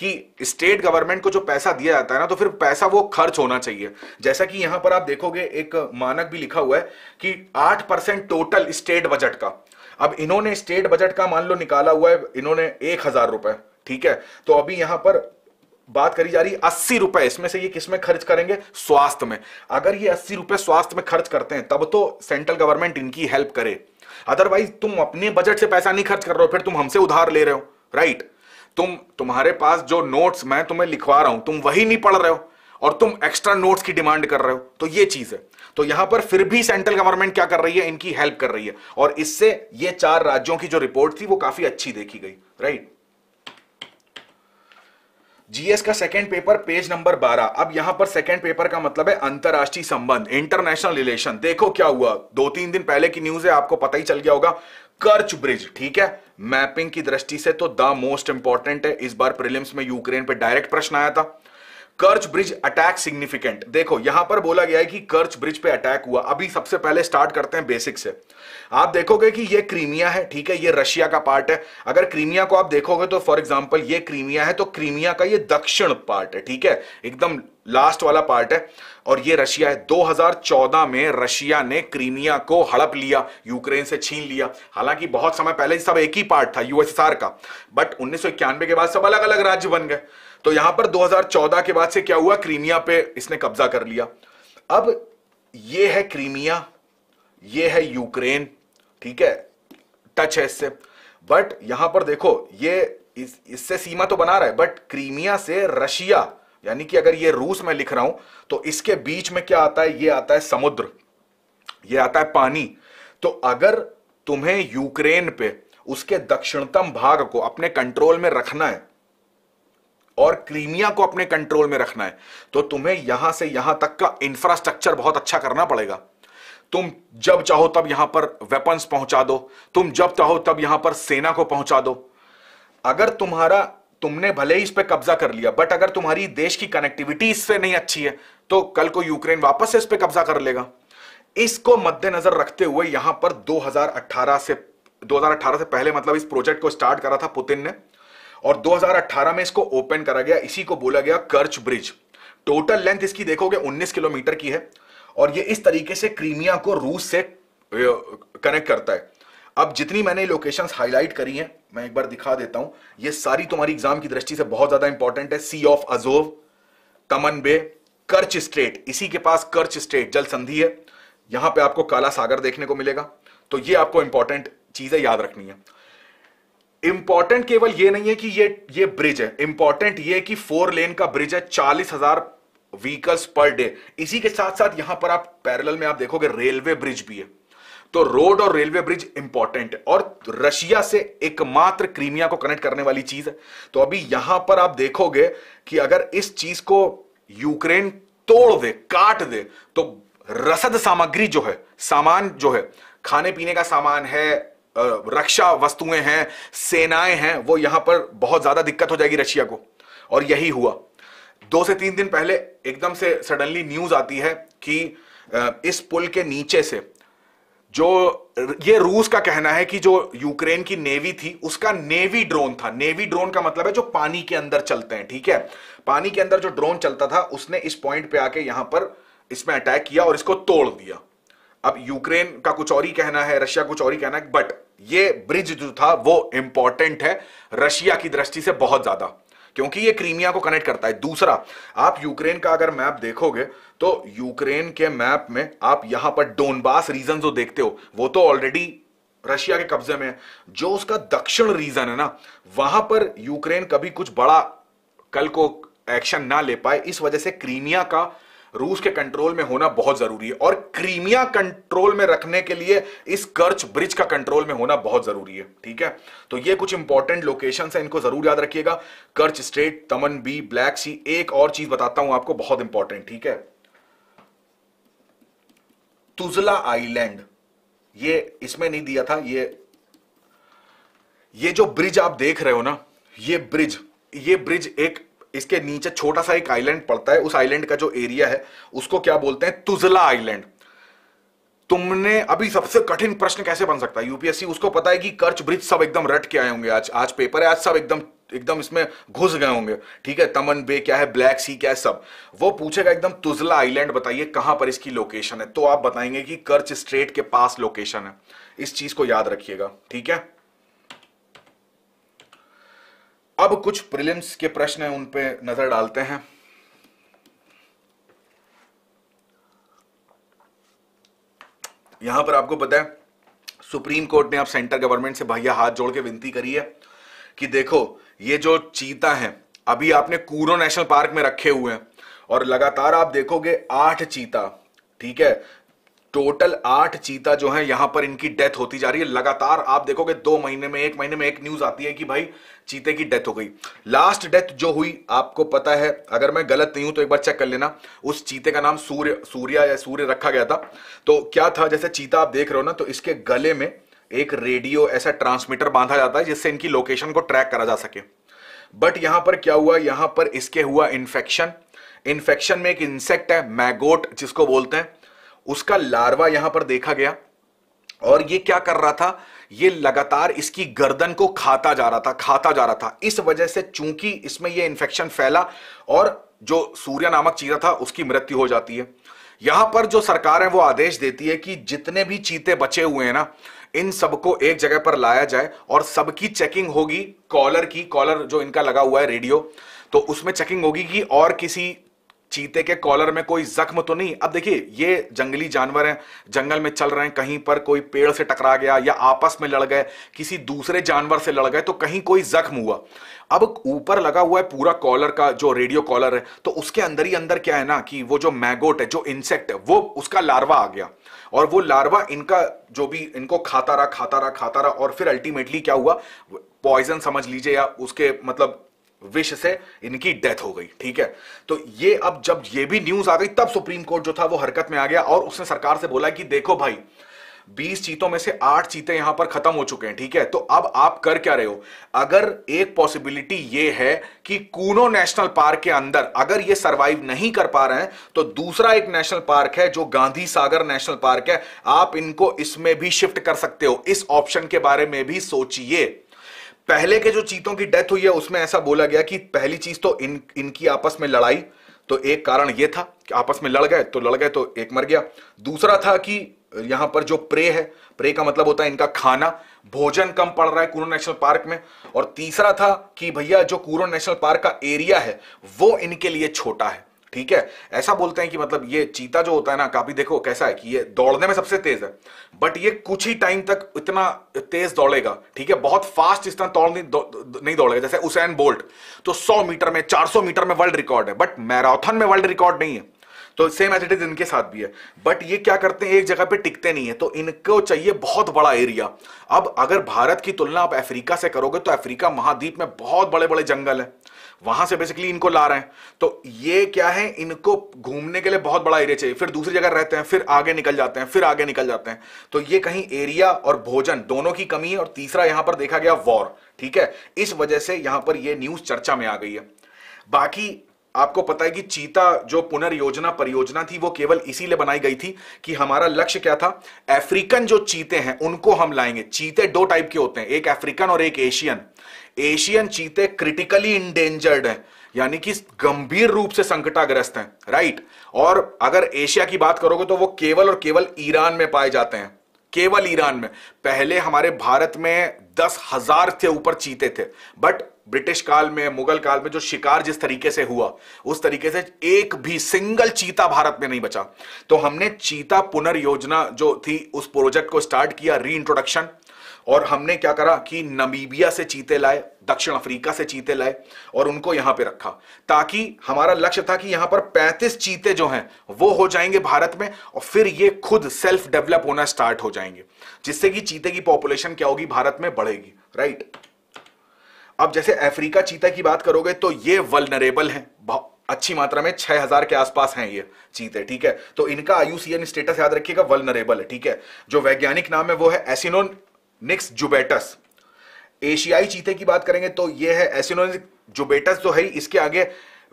कि स्टेट गवर्नमेंट को जो पैसा दिया जाता है ना तो फिर पैसा वो खर्च होना चाहिए जैसा कि यहां पर आप देखोगे एक मानक भी लिखा हुआ है कि आठ परसेंट टोटल स्टेट बजट का अब इन्होंने स्टेट बजट का मान लो निकाला हुआ है इन्होंने एक हजार रुपए ठीक है तो अभी यहां पर बात करी जा रही है अस्सी रुपए इसमें से ये किसमें खर्च करेंगे स्वास्थ्य में अगर ये अस्सी रुपए स्वास्थ्य में खर्च करते हैं तब तो सेंट्रल गवर्नमेंट इनकी हेल्प करे अदरवाइज तुम अपने बजट से पैसा नहीं खर्च कर रहे हो फिर तुम हमसे उधार ले रहे हो राइट तुम तुम्हारे पास जो नोट्स मैं तुम्हें लिखवा रहा हूं तुम वही नहीं पढ़ रहे हो और तुम एक्स्ट्रा नोट्स की डिमांड कर रहे हो तो ये चीज है तो यहां पर फिर भी सेंट्रल गवर्नमेंट क्या कर रही है इनकी हेल्प कर रही है और इससे ये चार राज्यों की जो रिपोर्ट थी वो काफी अच्छी देखी गई राइट जीएस का सेकंड पेपर पेज नंबर 12 अब यहां पर सेकंड पेपर का मतलब है अंतर्राष्ट्रीय संबंध इंटरनेशनल रिलेशन देखो क्या हुआ दो तीन दिन पहले की न्यूज है आपको पता ही चल गया होगा कर्च ब्रिज ठीक है मैपिंग की दृष्टि से तो द मोस्ट इंपॉर्टेंट है इस बार प्रिलिम्स में यूक्रेन पे डायरेक्ट प्रश्न आया था कर्च ब्रिज अटैक सिग्निफिकेंट देखो यहां पर बोला गया है कि कर्च ब्रिज पे अटैक हुआ अभी सबसे पहले स्टार्ट करते हैं बेसिक से आप देखोगे कि ये क्रीमिया है ठीक है ये रशिया का पार्ट है अगर क्रीमिया को आप देखोगे तो फॉर एग्जाम्पल ये क्रीमिया है तो क्रीमिया का ये दक्षिण पार्ट है ठीक है एकदम लास्ट वाला पार्ट है और ये रशिया है 2014 में रशिया ने क्रीमिया को हड़प लिया यूक्रेन से छीन लिया हालांकि बहुत समय पहले सब एक ही पार्ट था यूएसएसआर का बट उन्नीस के बाद सब अलग अलग राज्य बन गए तो यहां पर 2014 के बाद से क्या हुआ क्रीमिया पे इसने कब्जा कर लिया अब ये है क्रीमिया ये है यूक्रेन ठीक है टच है इससे बट यहां पर देखो ये इस, इससे सीमा तो बना रहा है बट क्रीमिया से रशिया यानी कि अगर ये रूस में लिख रहा हूं तो इसके बीच में क्या आता है ये आता है समुद्र ये आता है पानी तो अगर तुम्हें यूक्रेन पे उसके दक्षिणतम भाग को अपने कंट्रोल में रखना है और क्रीमिया को अपने कंट्रोल में रखना है तो तुम्हें यहां से यहां तक का इंफ्रास्ट्रक्चर बहुत अच्छा करना पड़ेगा तुम जब चाहो तब यहां पर वेपन्स पहुंचा दो तुम जब चाहो तब यहां पर सेना को पहुंचा दो अगर तुम्हारा तुमने भले ही इस पर कब्जा कर लिया बट अगर तुम्हारी देश की कनेक्टिविटी इससे नहीं अच्छी है तो कल को यूक्रेन वापस इस पर कब्जा कर लेगा इसको मद्देनजर रखते हुए यहां पर 2018 से 2018 से पहले मतलब इस प्रोजेक्ट को स्टार्ट करा था पुतिन ने और 2018 में इसको ओपन करा गया इसी को बोला गया कर्च ब्रिज टोटल लेंथ इसकी देखोगे 19 किलोमीटर की है और ये इस तरीके से क्रीमिया को रूस से कनेक्ट करता है अब जितनी मैंने लोकेशंस हाईलाइट करी हैं मैं एक बार दिखा देता हूं ये सारी तुम्हारी एग्जाम की दृष्टि से बहुत ज्यादा इंपॉर्टेंट है Sea of Azov Taman bay Kerch strait इसी के पास कर्च स्ट्रेट जल संधि है यहां पे आपको काला सागर देखने को मिलेगा तो ये आपको इंपॉर्टेंट चीजें याद रखनी है इंपॉर्टेंट केवल ये नहीं है कि ये ये ब्रिज है इंपॉर्टेंट ये कि फोर लेन का ब्रिज है चालीस हजार व्हीकल्स पर डे इसी के साथ साथ यहां पर आप पैरेलल में आप देखोगे रेलवे ब्रिज भी है तो रोड और रेलवे ब्रिज इंपॉर्टेंट है और रशिया से एकमात्र क्रीमिया को कनेक्ट करने वाली चीज है तो अभी यहां पर आप देखोगे कि अगर इस चीज को यूक्रेन तोड़ दे काट दे तो रसद सामग्री जो है सामान जो है खाने पीने का सामान है रक्षा वस्तुएं हैं सेनाएं हैं वो यहां पर बहुत ज्यादा दिक्कत हो जाएगी रशिया को और यही हुआ दो से तीन दिन पहले एकदम से सडनली न्यूज आती है कि इस पुल के नीचे से जो ये रूस का कहना है कि जो यूक्रेन की नेवी थी उसका नेवी ड्रोन था नेवी ड्रोन का मतलब है जो पानी के अंदर चलते हैं ठीक है पानी के अंदर जो ड्रोन चलता था उसने इस पॉइंट पे आके यहां पर इसमें अटैक किया और इसको तोड़ दिया अब यूक्रेन का कुछ और ही कहना है रशिया कुछ और ही कहना है बट ये ब्रिज जो था वो इंपॉर्टेंट है रशिया की दृष्टि से बहुत ज्यादा क्योंकि ये क्रीमिया को कनेक्ट करता है दूसरा आप यूक्रेन का अगर मैप देखोगे तो यूक्रेन के मैप में आप यहां पर डोनबास रीजन जो देखते हो वो तो ऑलरेडी रशिया के कब्जे में है जो उसका दक्षिण रीजन है ना वहां पर यूक्रेन कभी कुछ बड़ा कल को एक्शन ना ले पाए इस वजह से क्रीमिया का रूस के कंट्रोल में होना बहुत जरूरी है और क्रीमिया कंट्रोल में रखने के लिए इस कर्च ब्रिज का कंट्रोल में होना बहुत जरूरी है ठीक है तो ये कुछ इंपॉर्टेंट लोकेशन है इनको जरूर याद रखिएगा Kerch strait Taman bay Black Sea एक और चीज बताता हूं आपको बहुत इंपॉर्टेंट ठीक है तुजला आईलैंड ये इसमें नहीं दिया था ये ये जो ब्रिज आप देख रहे हो ना ये ब्रिज ये ब्रिज एक इसके नीचे छोटा सा एक आइलैंड पड़ता है उस आइलैंड का जो एरिया है उसको क्या बोलते हैं तुजला आइलैंड तुमने अभी सबसे कठिन प्रश्न कैसे बन सकता है यूपीएससी उसको पता है कि कर्च ब्रिज सब एकदम रट के आए होंगे आज आज पेपर है आज सब एकदम एकदम इसमें घुस गए होंगे ठीक है तमन बे क्या है ब्लैक सी क्या है सब वो पूछेगा एकदम तुजला आइलैंड बताइए कहां पर इसकी लोकेशन है तो आप बताएंगे कि कर्च स्ट्रेट के पास लोकेशन है इस चीज को याद रखिएगा ठीक है अब कुछ प्रिलिम्स के प्रश्न है उन पे नजर डालते हैं यहां पर आपको पता है सुप्रीम कोर्ट ने आप सेंटर गवर्नमेंट से भैया हाथ जोड़ के विनती करी है कि देखो ये जो चीता है अभी आपने कूरो नेशनल पार्क में रखे हुए हैं और लगातार आप देखोगे आठ चीता ठीक है टोटल आठ चीता जो है यहां पर इनकी डेथ होती जा रही है लगातार आप देखोगे दो महीने में एक महीने में एक न्यूज आती है कि भाई चीते की डेथ हो गई लास्ट डेथ जो हुई आपको पता है अगर मैं गलत नहीं हूं तो एक बार चेक कर लेना उस चीते का नाम सूर्य सूर्या या सूर्य रखा गया था तो क्या था जैसे चीता आप देख रहे हो ना तो इसके गले में एक रेडियो ऐसा ट्रांसमीटर बांधा जाता है जिससे इनकी लोकेशन को ट्रैक करा जा सके बट यहां पर क्या हुआ यहां पर इसके हुआ इन्फेक्शन इन्फेक्शन में एक इंसेक्ट है मैगोट जिसको बोलते हैं उसका लार्वा यहां पर देखा गया और ये क्या कर रहा था ये लगातार इसकी गर्दन को खाता जा रहा था खाता जा रहा था इस वजह से चूंकि इसमें ये इंफेक्शन फैला और जो सूर्य नामक चीरा था उसकी मृत्यु हो जाती है यहां पर जो सरकार है वो आदेश देती है कि जितने भी चीते बचे हुए हैं ना इन सबको एक जगह पर लाया जाए और सबकी चेकिंग होगी कॉलर की कॉलर जो इनका लगा हुआ है रेडियो तो उसमें चेकिंग होगी कि और किसी चीते के कॉलर में कोई जख्म तो नहीं अब देखिए ये जंगली जानवर हैं जंगल में चल रहे हैं कहीं पर कोई पेड़ से टकरा गया या आपस में लड़ गए किसी दूसरे जानवर से लड़ गए तो कहीं कोई जख्म हुआ अब ऊपर लगा हुआ है पूरा कॉलर का जो रेडियो कॉलर है तो उसके अंदर ही अंदर क्या है ना कि वो जो मैगोट है जो इंसेक्ट है वो उसका लार्वा आ गया और वो लार्वा इनका जो भी इनको खाता रहा खाता रहा खाता रहा और फिर अल्टीमेटली क्या हुआ पॉइजन समझ लीजिए या उसके मतलब विश से इनकी डेथ हो गई ठीक है तो ये अब जब ये भी न्यूज आ गई तब सुप्रीम कोर्ट जो था वो हरकत में आ गया और उसने सरकार से बोला कि देखो भाई 20 चीतों में से आठ चीते यहां पर खत्म हो चुके हैं ठीक है तो अब आप कर क्या रहे हो अगर एक पॉसिबिलिटी ये है कि कूनो नेशनल पार्क के अंदर अगर ये सरवाइव नहीं कर पा रहे हैं तो दूसरा एक नेशनल पार्क है जो गांधी सागर नेशनल पार्क है आप इनको इसमें भी शिफ्ट कर सकते हो इस ऑप्शन के बारे में भी सोचिए पहले के जो चीतों की डेथ हुई है उसमें ऐसा बोला गया कि पहली चीज तो इन इनकी आपस में लड़ाई तो एक कारण यह था कि आपस में लड़ गए तो लड़ गए तो एक मर गया दूसरा था कि यहां पर जो प्रे है प्रे का मतलब होता है इनका खाना भोजन कम पड़ रहा है कुरो नेशनल पार्क में और तीसरा था कि भैया जो कुरो नेशनल पार्क का एरिया है वो इनके लिए छोटा है ठीक है ऐसा बोलते हैं कि मतलब ये चीता जो होता है ना काफी देखो कैसा है कि ये दौड़ने में सबसे तेज है बट ये कुछ ही टाइम तक इतना तेज दौड़ेगा ठीक है बहुत फास्ट इस तरह दौड़ नहीं, दौ, नहीं दौड़ेगा जैसे उसैन बोल्ट तो सौ मीटर में चार मीटर में वर्ल्ड रिकॉर्ड है बट मैराथन में वर्ल्ड रिकॉर्ड नहीं है तो सेम एज इट इज इनके साथ भी है बट ये क्या करते हैं एक जगह पे टिकते नहीं है तो इनको चाहिए बहुत बड़ा एरिया अब अगर भारत की तुलना आप अफ्रीका से करोगे तो अफ्रीका महाद्वीप में बहुत बड़े बड़े जंगल है वहां से बेसिकली इनको ला रहे हैं तो ये क्या है इनको घूमने के लिए बहुत बड़ा एरिया चाहिए फिर दूसरी जगह रहते हैं फिर आगे निकल जाते हैं फिर आगे निकल जाते हैं तो ये कहीं एरिया और भोजन दोनों की कमी है और तीसरा यहां पर देखा गया वॉर ठीक है इस वजह से यहां पर यह न्यूज चर्चा में आ गई है बाकी आपको पता है कि चीता जो पुनर्योजना परियोजना थी वो केवल इसीलिए बनाई गई थी कि हमारा लक्ष्य क्या था अफ्रीकन जो चीते हैं उनको हम लाएंगे चीते दो टाइप के होते हैं एक अफ्रीकन और एक एशियन एशियन चीते क्रिटिकली इंडेंजर्ड हैं यानी कि गंभीर रूप से संकटाग्रस्त हैं राइट और अगर एशिया की बात करोगे तो वो केवल और केवल ईरान में पाए जाते हैं केवल ईरान में पहले हमारे भारत में दस हजार से ऊपर चीते थे बट ब्रिटिश काल में मुगल काल में जो शिकार जिस तरीके से हुआ उस तरीके से एक भी सिंगल चीता भारत में नहीं बचा तो हमने चीता पुनर्योजना जो थी उस प्रोजेक्ट को स्टार्ट किया री इंट्रोडक्शन और हमने क्या करा कि नमीबिया से चीते लाए दक्षिण अफ्रीका से चीते लाए और उनको यहां पे रखा ताकि हमारा लक्ष्य था कि यहां पर 35 चीते जो हैं वो हो जाएंगे भारत में और फिर ये खुद सेल्फ डेवलप होना स्टार्ट हो जाएंगे जिससे कि चीते की पॉपुलेशन क्या होगी भारत में बढ़ेगी राइट अब जैसे अफ्रीका चीता की बात करोगे तो ये वलनरेबल है अच्छी मात्रा में 6000 के आसपास हैं ये चीते ठीक है तो इनका आयुसीएन स्टेटस याद रखिएगा वलनरेबल है ठीक है जो वैज्ञानिक नाम है वो है एसिनोन नेक्स्ट जुबेटस एशियाई चीते की बात करेंगे तो ये है एसिनोजिक जुबेटस जो है इसके आगे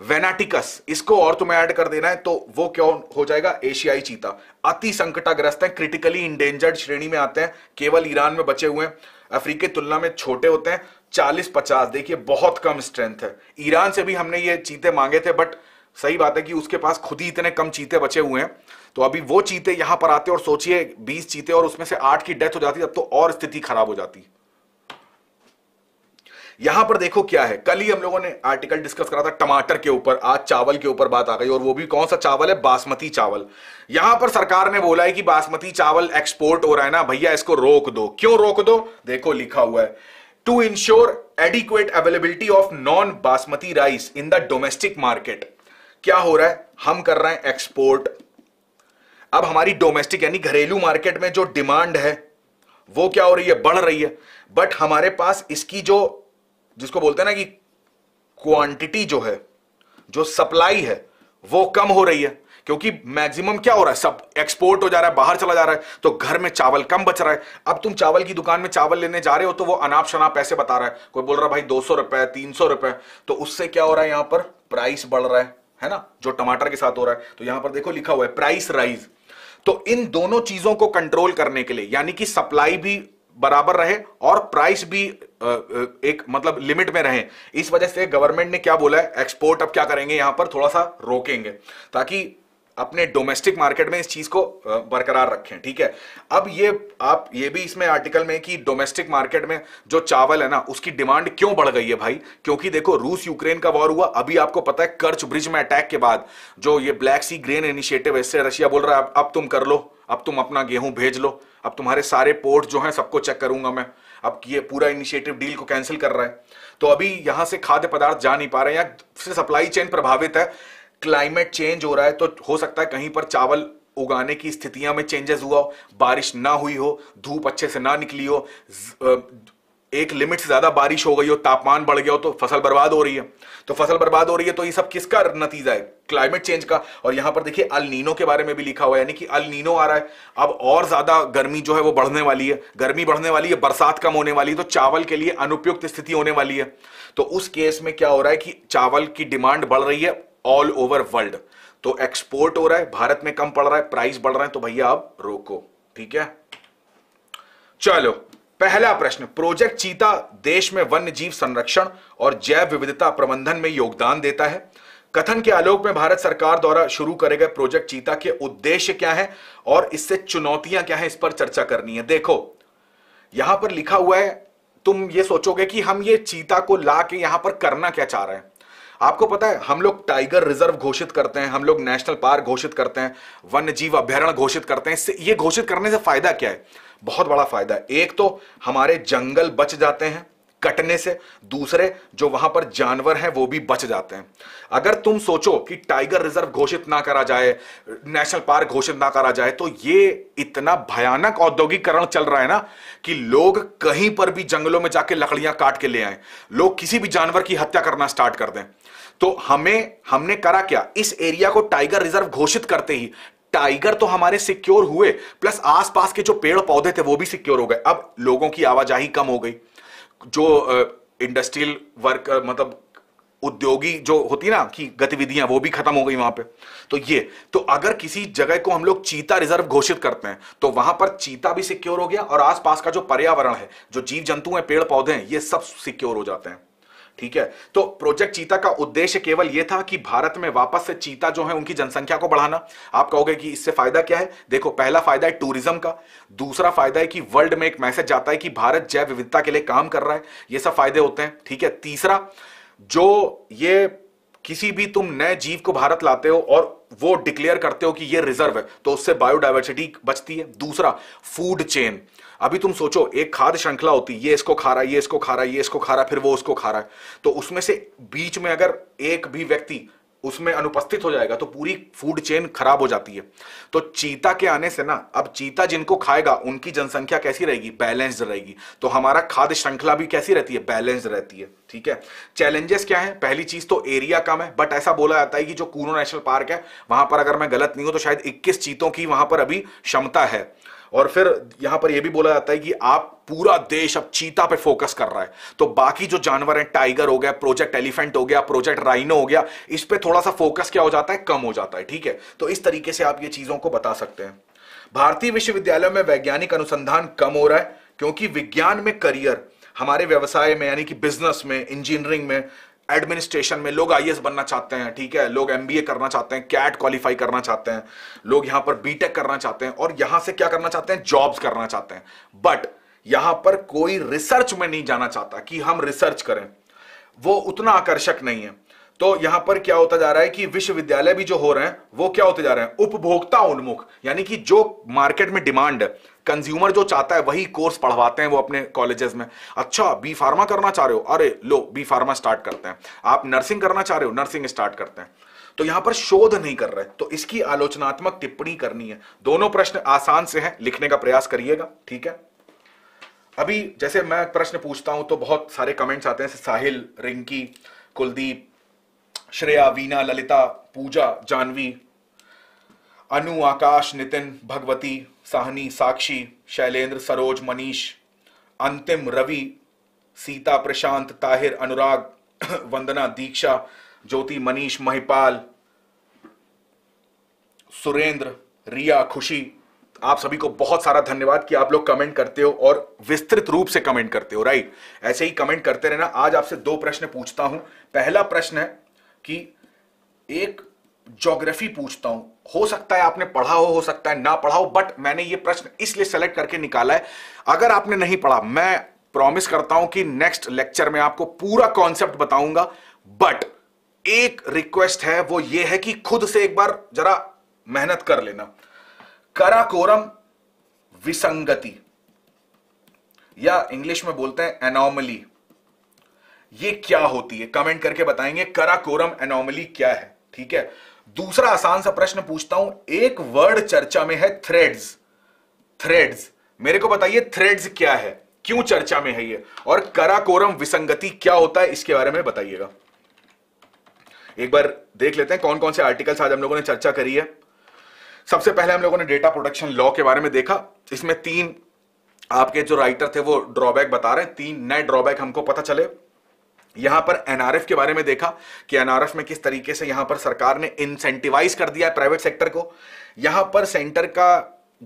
वेनाटिकस इसको और तुम्हें ऐड कर देना है तो वो क्यों हो जाएगा एशियाई चीता अति संकटाग्रस्त है क्रिटिकली इंडेंजर्ड श्रेणी में आते हैं केवल ईरान में बचे हुए हैं अफ्रीकी तुलना में छोटे होते हैं 40-50 देखिए बहुत कम स्ट्रेंथ है ईरान से भी हमने ये चीते मांगे थे बट सही बात है कि उसके पास खुद ही इतने कम चीते बचे हुए हैं तो अभी वो चीते यहां पर आते और सोचिए बीस चीते और उसमें से आठ की डेथ हो जाती तब तो और स्थिति खराब हो जाती यहां पर देखो क्या है कल ही हम लोगों ने आर्टिकल डिस्कस करा था टमाटर के ऊपर आज चावल के ऊपर बात आ गई और वो भी कौन सा चावल है बासमती चावल यहां पर सरकार ने बोला है कि बासमती चावल एक्सपोर्ट हो रहा है ना भैया इसको रोक दो क्यों रोक दो देखो लिखा हुआ है to ensure adequate availability of non basmati rice in the domestic market क्या हो रहा है हम कर रहे हैं एक्सपोर्ट अब हमारी डोमेस्टिक यानी घरेलू मार्केट में जो डिमांड है वो क्या हो रही है बढ़ रही है बट हमारे पास इसकी जो जिसको बोलते हैं ना कि क्वांटिटी जो है जो सप्लाई है वो कम हो रही है क्योंकि मैक्सिमम क्या हो रहा है सब एक्सपोर्ट हो जा रहा है बाहर चला जा रहा है तो घर में चावल कम बच रहा है अब तुम चावल की दुकान में चावल लेने जा रहे हो तो वो अनाप शनाप पैसे बता रहा है कोई बोल रहा है भाई दो सौ रुपए तीन सौ रुपए तो उससे क्या हो रहा है यहां पर प्राइस बढ़ रहा है है ना जो टमाटर के साथ हो रहा है तो यहां पर देखो लिखा हुआ है प्राइस राइज तो इन दोनों चीजों को कंट्रोल करने के लिए यानी कि सप्लाई भी बराबर रहे और प्राइस भी एक मतलब लिमिट में रहे इस वजह से गवर्नमेंट ने क्या बोला है एक्सपोर्ट अब क्या करेंगे यहां पर थोड़ा सा रोकेंगे ताकि अपने डोमेस्टिक मार्केट में इस चीज को बरकरार रखें ठीक है अब ये आप ये भी इसमें आर्टिकल में कि डोमेस्टिक मार्केट में जो चावल है ना उसकी डिमांड क्यों बढ़ गई है भाई क्योंकि देखो रूस यूक्रेन का वॉर हुआ अभी आपको पता है कर्च ब्रिज में अटैक के बाद जो ये ब्लैक सी ग्रेन इनिशिएटिव इससे रशिया बोल रहा है अब तुम कर लो अब तुम अपना गेहूं भेज लो अब तुम्हारे सारे पोर्ट जो है सबको चेक करूंगा मैं अब ये पूरा इनिशिएटिव डील को कैंसिल कर रहा है तो अभी यहां से खाद्य पदार्थ जा नहीं पा रहे हैं या सप्लाई चेन प्रभावित है क्लाइमेट चेंज हो रहा है तो हो सकता है कहीं पर चावल उगाने की स्थितियां में चेंजेस हुआ हो बारिश ना हुई हो धूप अच्छे से ना निकली हो एक लिमिट से ज्यादा बारिश हो गई हो तापमान बढ़ गया हो तो फसल बर्बाद हो रही है तो फसल बर्बाद हो रही है तो ये सब किसका नतीजा है क्लाइमेट चेंज का और यहां पर देखिए अल नीनो के बारे में भी लिखा हुआ है यानी कि अल नीनो आ रहा है अब और ज्यादा गर्मी जो है वो बढ़ने वाली है गर्मी बढ़ने वाली है बरसात कम होने वाली है तो चावल के लिए अनुपयुक्त स्थिति होने वाली है तो उस केस में क्या हो रहा है कि चावल की डिमांड बढ़ रही है ऑल ओवर वर्ल्ड तो एक्सपोर्ट हो रहा है भारत में कम पड़ रहा है प्राइस बढ़ रहा है तो भैया आप रोको ठीक है चलो पहला प्रश्न प्रोजेक्ट चीता देश में वन्य जीव संरक्षण और जैव विविधता प्रबंधन में योगदान देता है कथन के आलोक में भारत सरकार द्वारा शुरू करे गए प्रोजेक्ट चीता के उद्देश्य क्या है और इससे चुनौतियां क्या है इस पर चर्चा करनी है देखो यहां पर लिखा हुआ है तुम ये सोचोगे कि हम ये चीता को ला के यहां पर करना क्या चाह रहे हैं आपको पता है हम लोग टाइगर रिजर्व घोषित करते हैं हम लोग नेशनल पार्क घोषित करते हैं वन्य जीव अभ्यारण्य घोषित करते हैं इससे ये घोषित करने से फायदा क्या है बहुत बड़ा फायदा है एक तो हमारे जंगल बच जाते हैं कटने से दूसरे जो वहां पर जानवर हैं वो भी बच जाते हैं अगर तुम सोचो कि टाइगर रिजर्व घोषित ना करा जाए नेशनल पार्क घोषित ना करा जाए तो ये इतना भयानक औद्योगिकरण चल रहा है ना कि लोग कहीं पर भी जंगलों में जाके लकड़ियां काट के ले आए लोग किसी भी जानवर की हत्या करना स्टार्ट कर दें तो हमें हमने करा क्या इस एरिया को टाइगर रिजर्व घोषित करते ही टाइगर तो हमारे सिक्योर हुए प्लस आसपास के जो पेड़ पौधे थे वो भी सिक्योर हो गए अब लोगों की आवाजाही कम हो गई जो इंडस्ट्रियल वर्क मतलब उद्योगी जो होती है ना कि गतिविधियां वो भी खत्म हो गई वहां पे तो ये तो अगर किसी जगह को हम लोग चीता रिजर्व घोषित करते हैं तो वहां पर चीता भी सिक्योर हो गया और आसपास का जो पर्यावरण है जो जीव जंतु हैं पेड़ पौधे हैं ये सब सिक्योर हो जाते हैं ठीक है तो प्रोजेक्ट चीता का उद्देश्य केवल यह था कि भारत में वापस से चीता जो है उनकी जनसंख्या को बढ़ाना आप कहोगे कि इससे फायदा क्या है देखो पहला फायदा है टूरिज्म का दूसरा फायदा है कि वर्ल्ड में एक मैसेज जाता है कि भारत जैव विविधता के लिए काम कर रहा है ये सब फायदे होते हैं ठीक है तीसरा जो ये किसी भी तुम नए जीव को भारत लाते हो और वो डिक्लेयर करते हो कि ये रिजर्व है तो उससे बायोडाइवर्सिटी बचती है दूसरा फूड चेन अभी तुम सोचो एक खाद्य श्रृंखला होती ये इसको खा रहा है ये इसको खा रहा है ये इसको खा रहा है फिर वो उसको खा रहा है तो उसमें से बीच में अगर एक भी व्यक्ति उसमें अनुपस्थित हो जाएगा तो पूरी फूड चेन खराब हो जाती है तो चीता के आने से ना अब चीता जिनको खाएगा उनकी जनसंख्या कैसी रहेगी बैलेंस्ड रहेगी तो हमारा खाद्य श्रृंखला भी कैसी रहती है बैलेंस्ड रहती है ठीक है चैलेंजेस क्या है पहली चीज तो एरिया कम है बट ऐसा बोला जाता है कि जो कूनो नेशनल पार्क है वहां पर अगर मैं गलत नहीं हूं तो शायद इक्कीस चीतों की वहां पर अभी क्षमता है और फिर यहां पर यह भी बोला जाता है कि आप पूरा देश अब चीता पे फोकस कर रहा है तो बाकी जो जानवर हैं टाइगर हो गया प्रोजेक्ट एलिफेंट हो गया प्रोजेक्ट राइनो हो गया इस पे थोड़ा सा फोकस क्या हो जाता है कम हो जाता है ठीक है तो इस तरीके से आप ये चीजों को बता सकते हैं भारतीय विश्वविद्यालय में वैज्ञानिक अनुसंधान कम हो रहा है क्योंकि विज्ञान में करियर हमारे व्यवसाय में यानी कि बिजनेस में इंजीनियरिंग में एडमिनिस्ट्रेशन में लोग आई बनना चाहते हैं ठीक है लोग एम करना चाहते हैं कैट क्वालिफाई करना चाहते हैं लोग यहां पर बीटेक करना चाहते हैं और यहां से क्या करना चाहते हैं जॉब्स करना चाहते हैं बट यहां पर कोई रिसर्च में नहीं जाना चाहता कि हम रिसर्च करें वो उतना आकर्षक नहीं है तो यहां पर क्या होता जा रहा है कि विश्वविद्यालय भी जो हो रहे हैं वो क्या होते जा रहे हैं उपभोक्ता उन्मुख यानी कि जो मार्केट में डिमांड है कंज्यूमर जो चाहता है वही कोर्स पढ़वाते हैं वो अपने कॉलेजेस में अच्छा बी फार्मा करना चाह रहे हो अरे लो बी फार्मा स्टार्ट करते हैं आप नर्सिंग करना चाह रहे हो नर्सिंग स्टार्ट करते हैं तो यहां पर शोध नहीं कर रहे तो इसकी आलोचनात्मक टिप्पणी करनी है दोनों प्रश्न आसान से हैं लिखने का प्रयास करिएगा ठीक है अभी जैसे मैं प्रश्न पूछता हूं तो बहुत सारे कमेंट्स आते हैं साहिल रिंकी कुलदीप श्रेया वीना ललिता पूजा जानवी अनु आकाश नितिन भगवती साहनी साक्षी शैलेंद्र सरोज मनीष अंतिम रवि सीता प्रशांत ताहिर अनुराग वंदना दीक्षा ज्योति मनीष महिपाल सुरेंद्र रिया खुशी आप सभी को बहुत सारा धन्यवाद कि आप लोग कमेंट करते हो और विस्तृत रूप से कमेंट करते हो राइट ऐसे ही कमेंट करते रहना आज आपसे दो प्रश्न पूछता हूं पहला प्रश्न है कि एक ज्योग्राफी पूछता हूं हो सकता है आपने पढ़ा हो हो सकता है ना पढ़ा हो बट मैंने ये प्रश्न इसलिए सेलेक्ट करके निकाला है अगर आपने नहीं पढ़ा मैं प्रॉमिस करता हूं कि नेक्स्ट लेक्चर में आपको पूरा कॉन्सेप्ट बताऊंगा बट एक रिक्वेस्ट है वो ये है कि खुद से एक बार जरा मेहनत कर लेना कराकोरम विसंगति या इंग्लिश में बोलते हैं एनोमली ये क्या होती है कमेंट करके बताएंगे कराकोरम एनोमली क्या है ठीक है दूसरा आसान सा प्रश्न पूछता हूं एक वर्ड चर्चा में है थ्रेड्स थ्रेड्स मेरे को बताइए थ्रेड्स क्या है क्यों चर्चा में है ये और कराकोरम विसंगति क्या होता है इसके बारे में बताइएगा एक बार देख लेते हैं कौन कौन से आर्टिकल्स आज हम लोगों ने चर्चा करी है सबसे पहले हम लोगों ने डेटा प्रोटेक्शन लॉ के बारे में देखा इसमें तीन आपके जो राइटर थे वो ड्रॉबैक बता रहे हैं तीन नए ड्रॉबैक हमको पता चले यहां पर एनआरएफ के बारे में देखा कि एनआरएफ में किस तरीके से यहां पर सरकार ने इंसेंटिवाइज कर दिया है प्राइवेट सेक्टर को यहां पर सेंटर का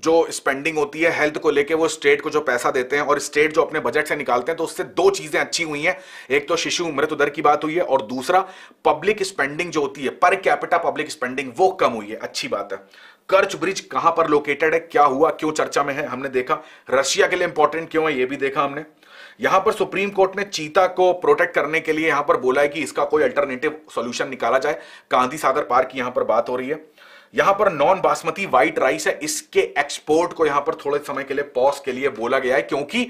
जो स्पेंडिंग होती है हेल्थ को लेके वो स्टेट को जो पैसा देते हैं और स्टेट जो अपने बजट से निकालते हैं तो उससे दो चीजें अच्छी हुई हैं एक तो शिशु मृत्यु दर तो की बात हुई है और दूसरा पब्लिक स्पेंडिंग जो होती है पर कैपिटा पब्लिक स्पेंडिंग वो कम हुई है अच्छी बात है कर्च ब्रिज कहां पर लोकेटेड है क्या हुआ क्यों चर्चा में है हमने देखा रशिया के लिए इंपॉर्टेंट क्यों है ये भी देखा हमने यहां पर सुप्रीम कोर्ट ने चीता को प्रोटेक्ट करने के लिए यहां पर बोला है कि इसका कोई अल्टरनेटिव सोल्यूशन निकाला जाए कांधी सागर पार्क की यहां पर बात हो रही है यहां पर नॉन बासमती व्हाइट राइस है इसके एक्सपोर्ट को यहां पर थोड़े समय के लिए पॉज के लिए बोला गया है क्योंकि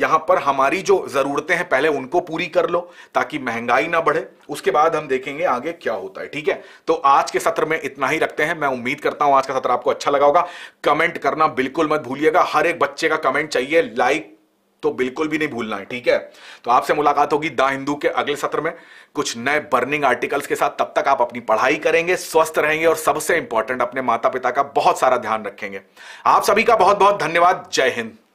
यहां पर हमारी जो जरूरतें हैं पहले उनको पूरी कर लो ताकि महंगाई ना बढ़े उसके बाद हम देखेंगे आगे क्या होता है ठीक है तो आज के सत्र में इतना ही रखते हैं मैं उम्मीद करता हूं आज का सत्र आपको अच्छा लगा होगा कमेंट करना बिल्कुल मत भूलिएगा हर एक बच्चे का कमेंट चाहिए लाइक तो बिल्कुल भी नहीं भूलना है ठीक है तो आपसे मुलाकात होगी द हिंदू के अगले सत्र में कुछ नए बर्निंग आर्टिकल्स के साथ तब तक आप अपनी पढ़ाई करेंगे स्वस्थ रहेंगे और सबसे इंपॉर्टेंट अपने माता पिता का बहुत सारा ध्यान रखेंगे आप सभी का बहुत बहुत धन्यवाद जय हिंद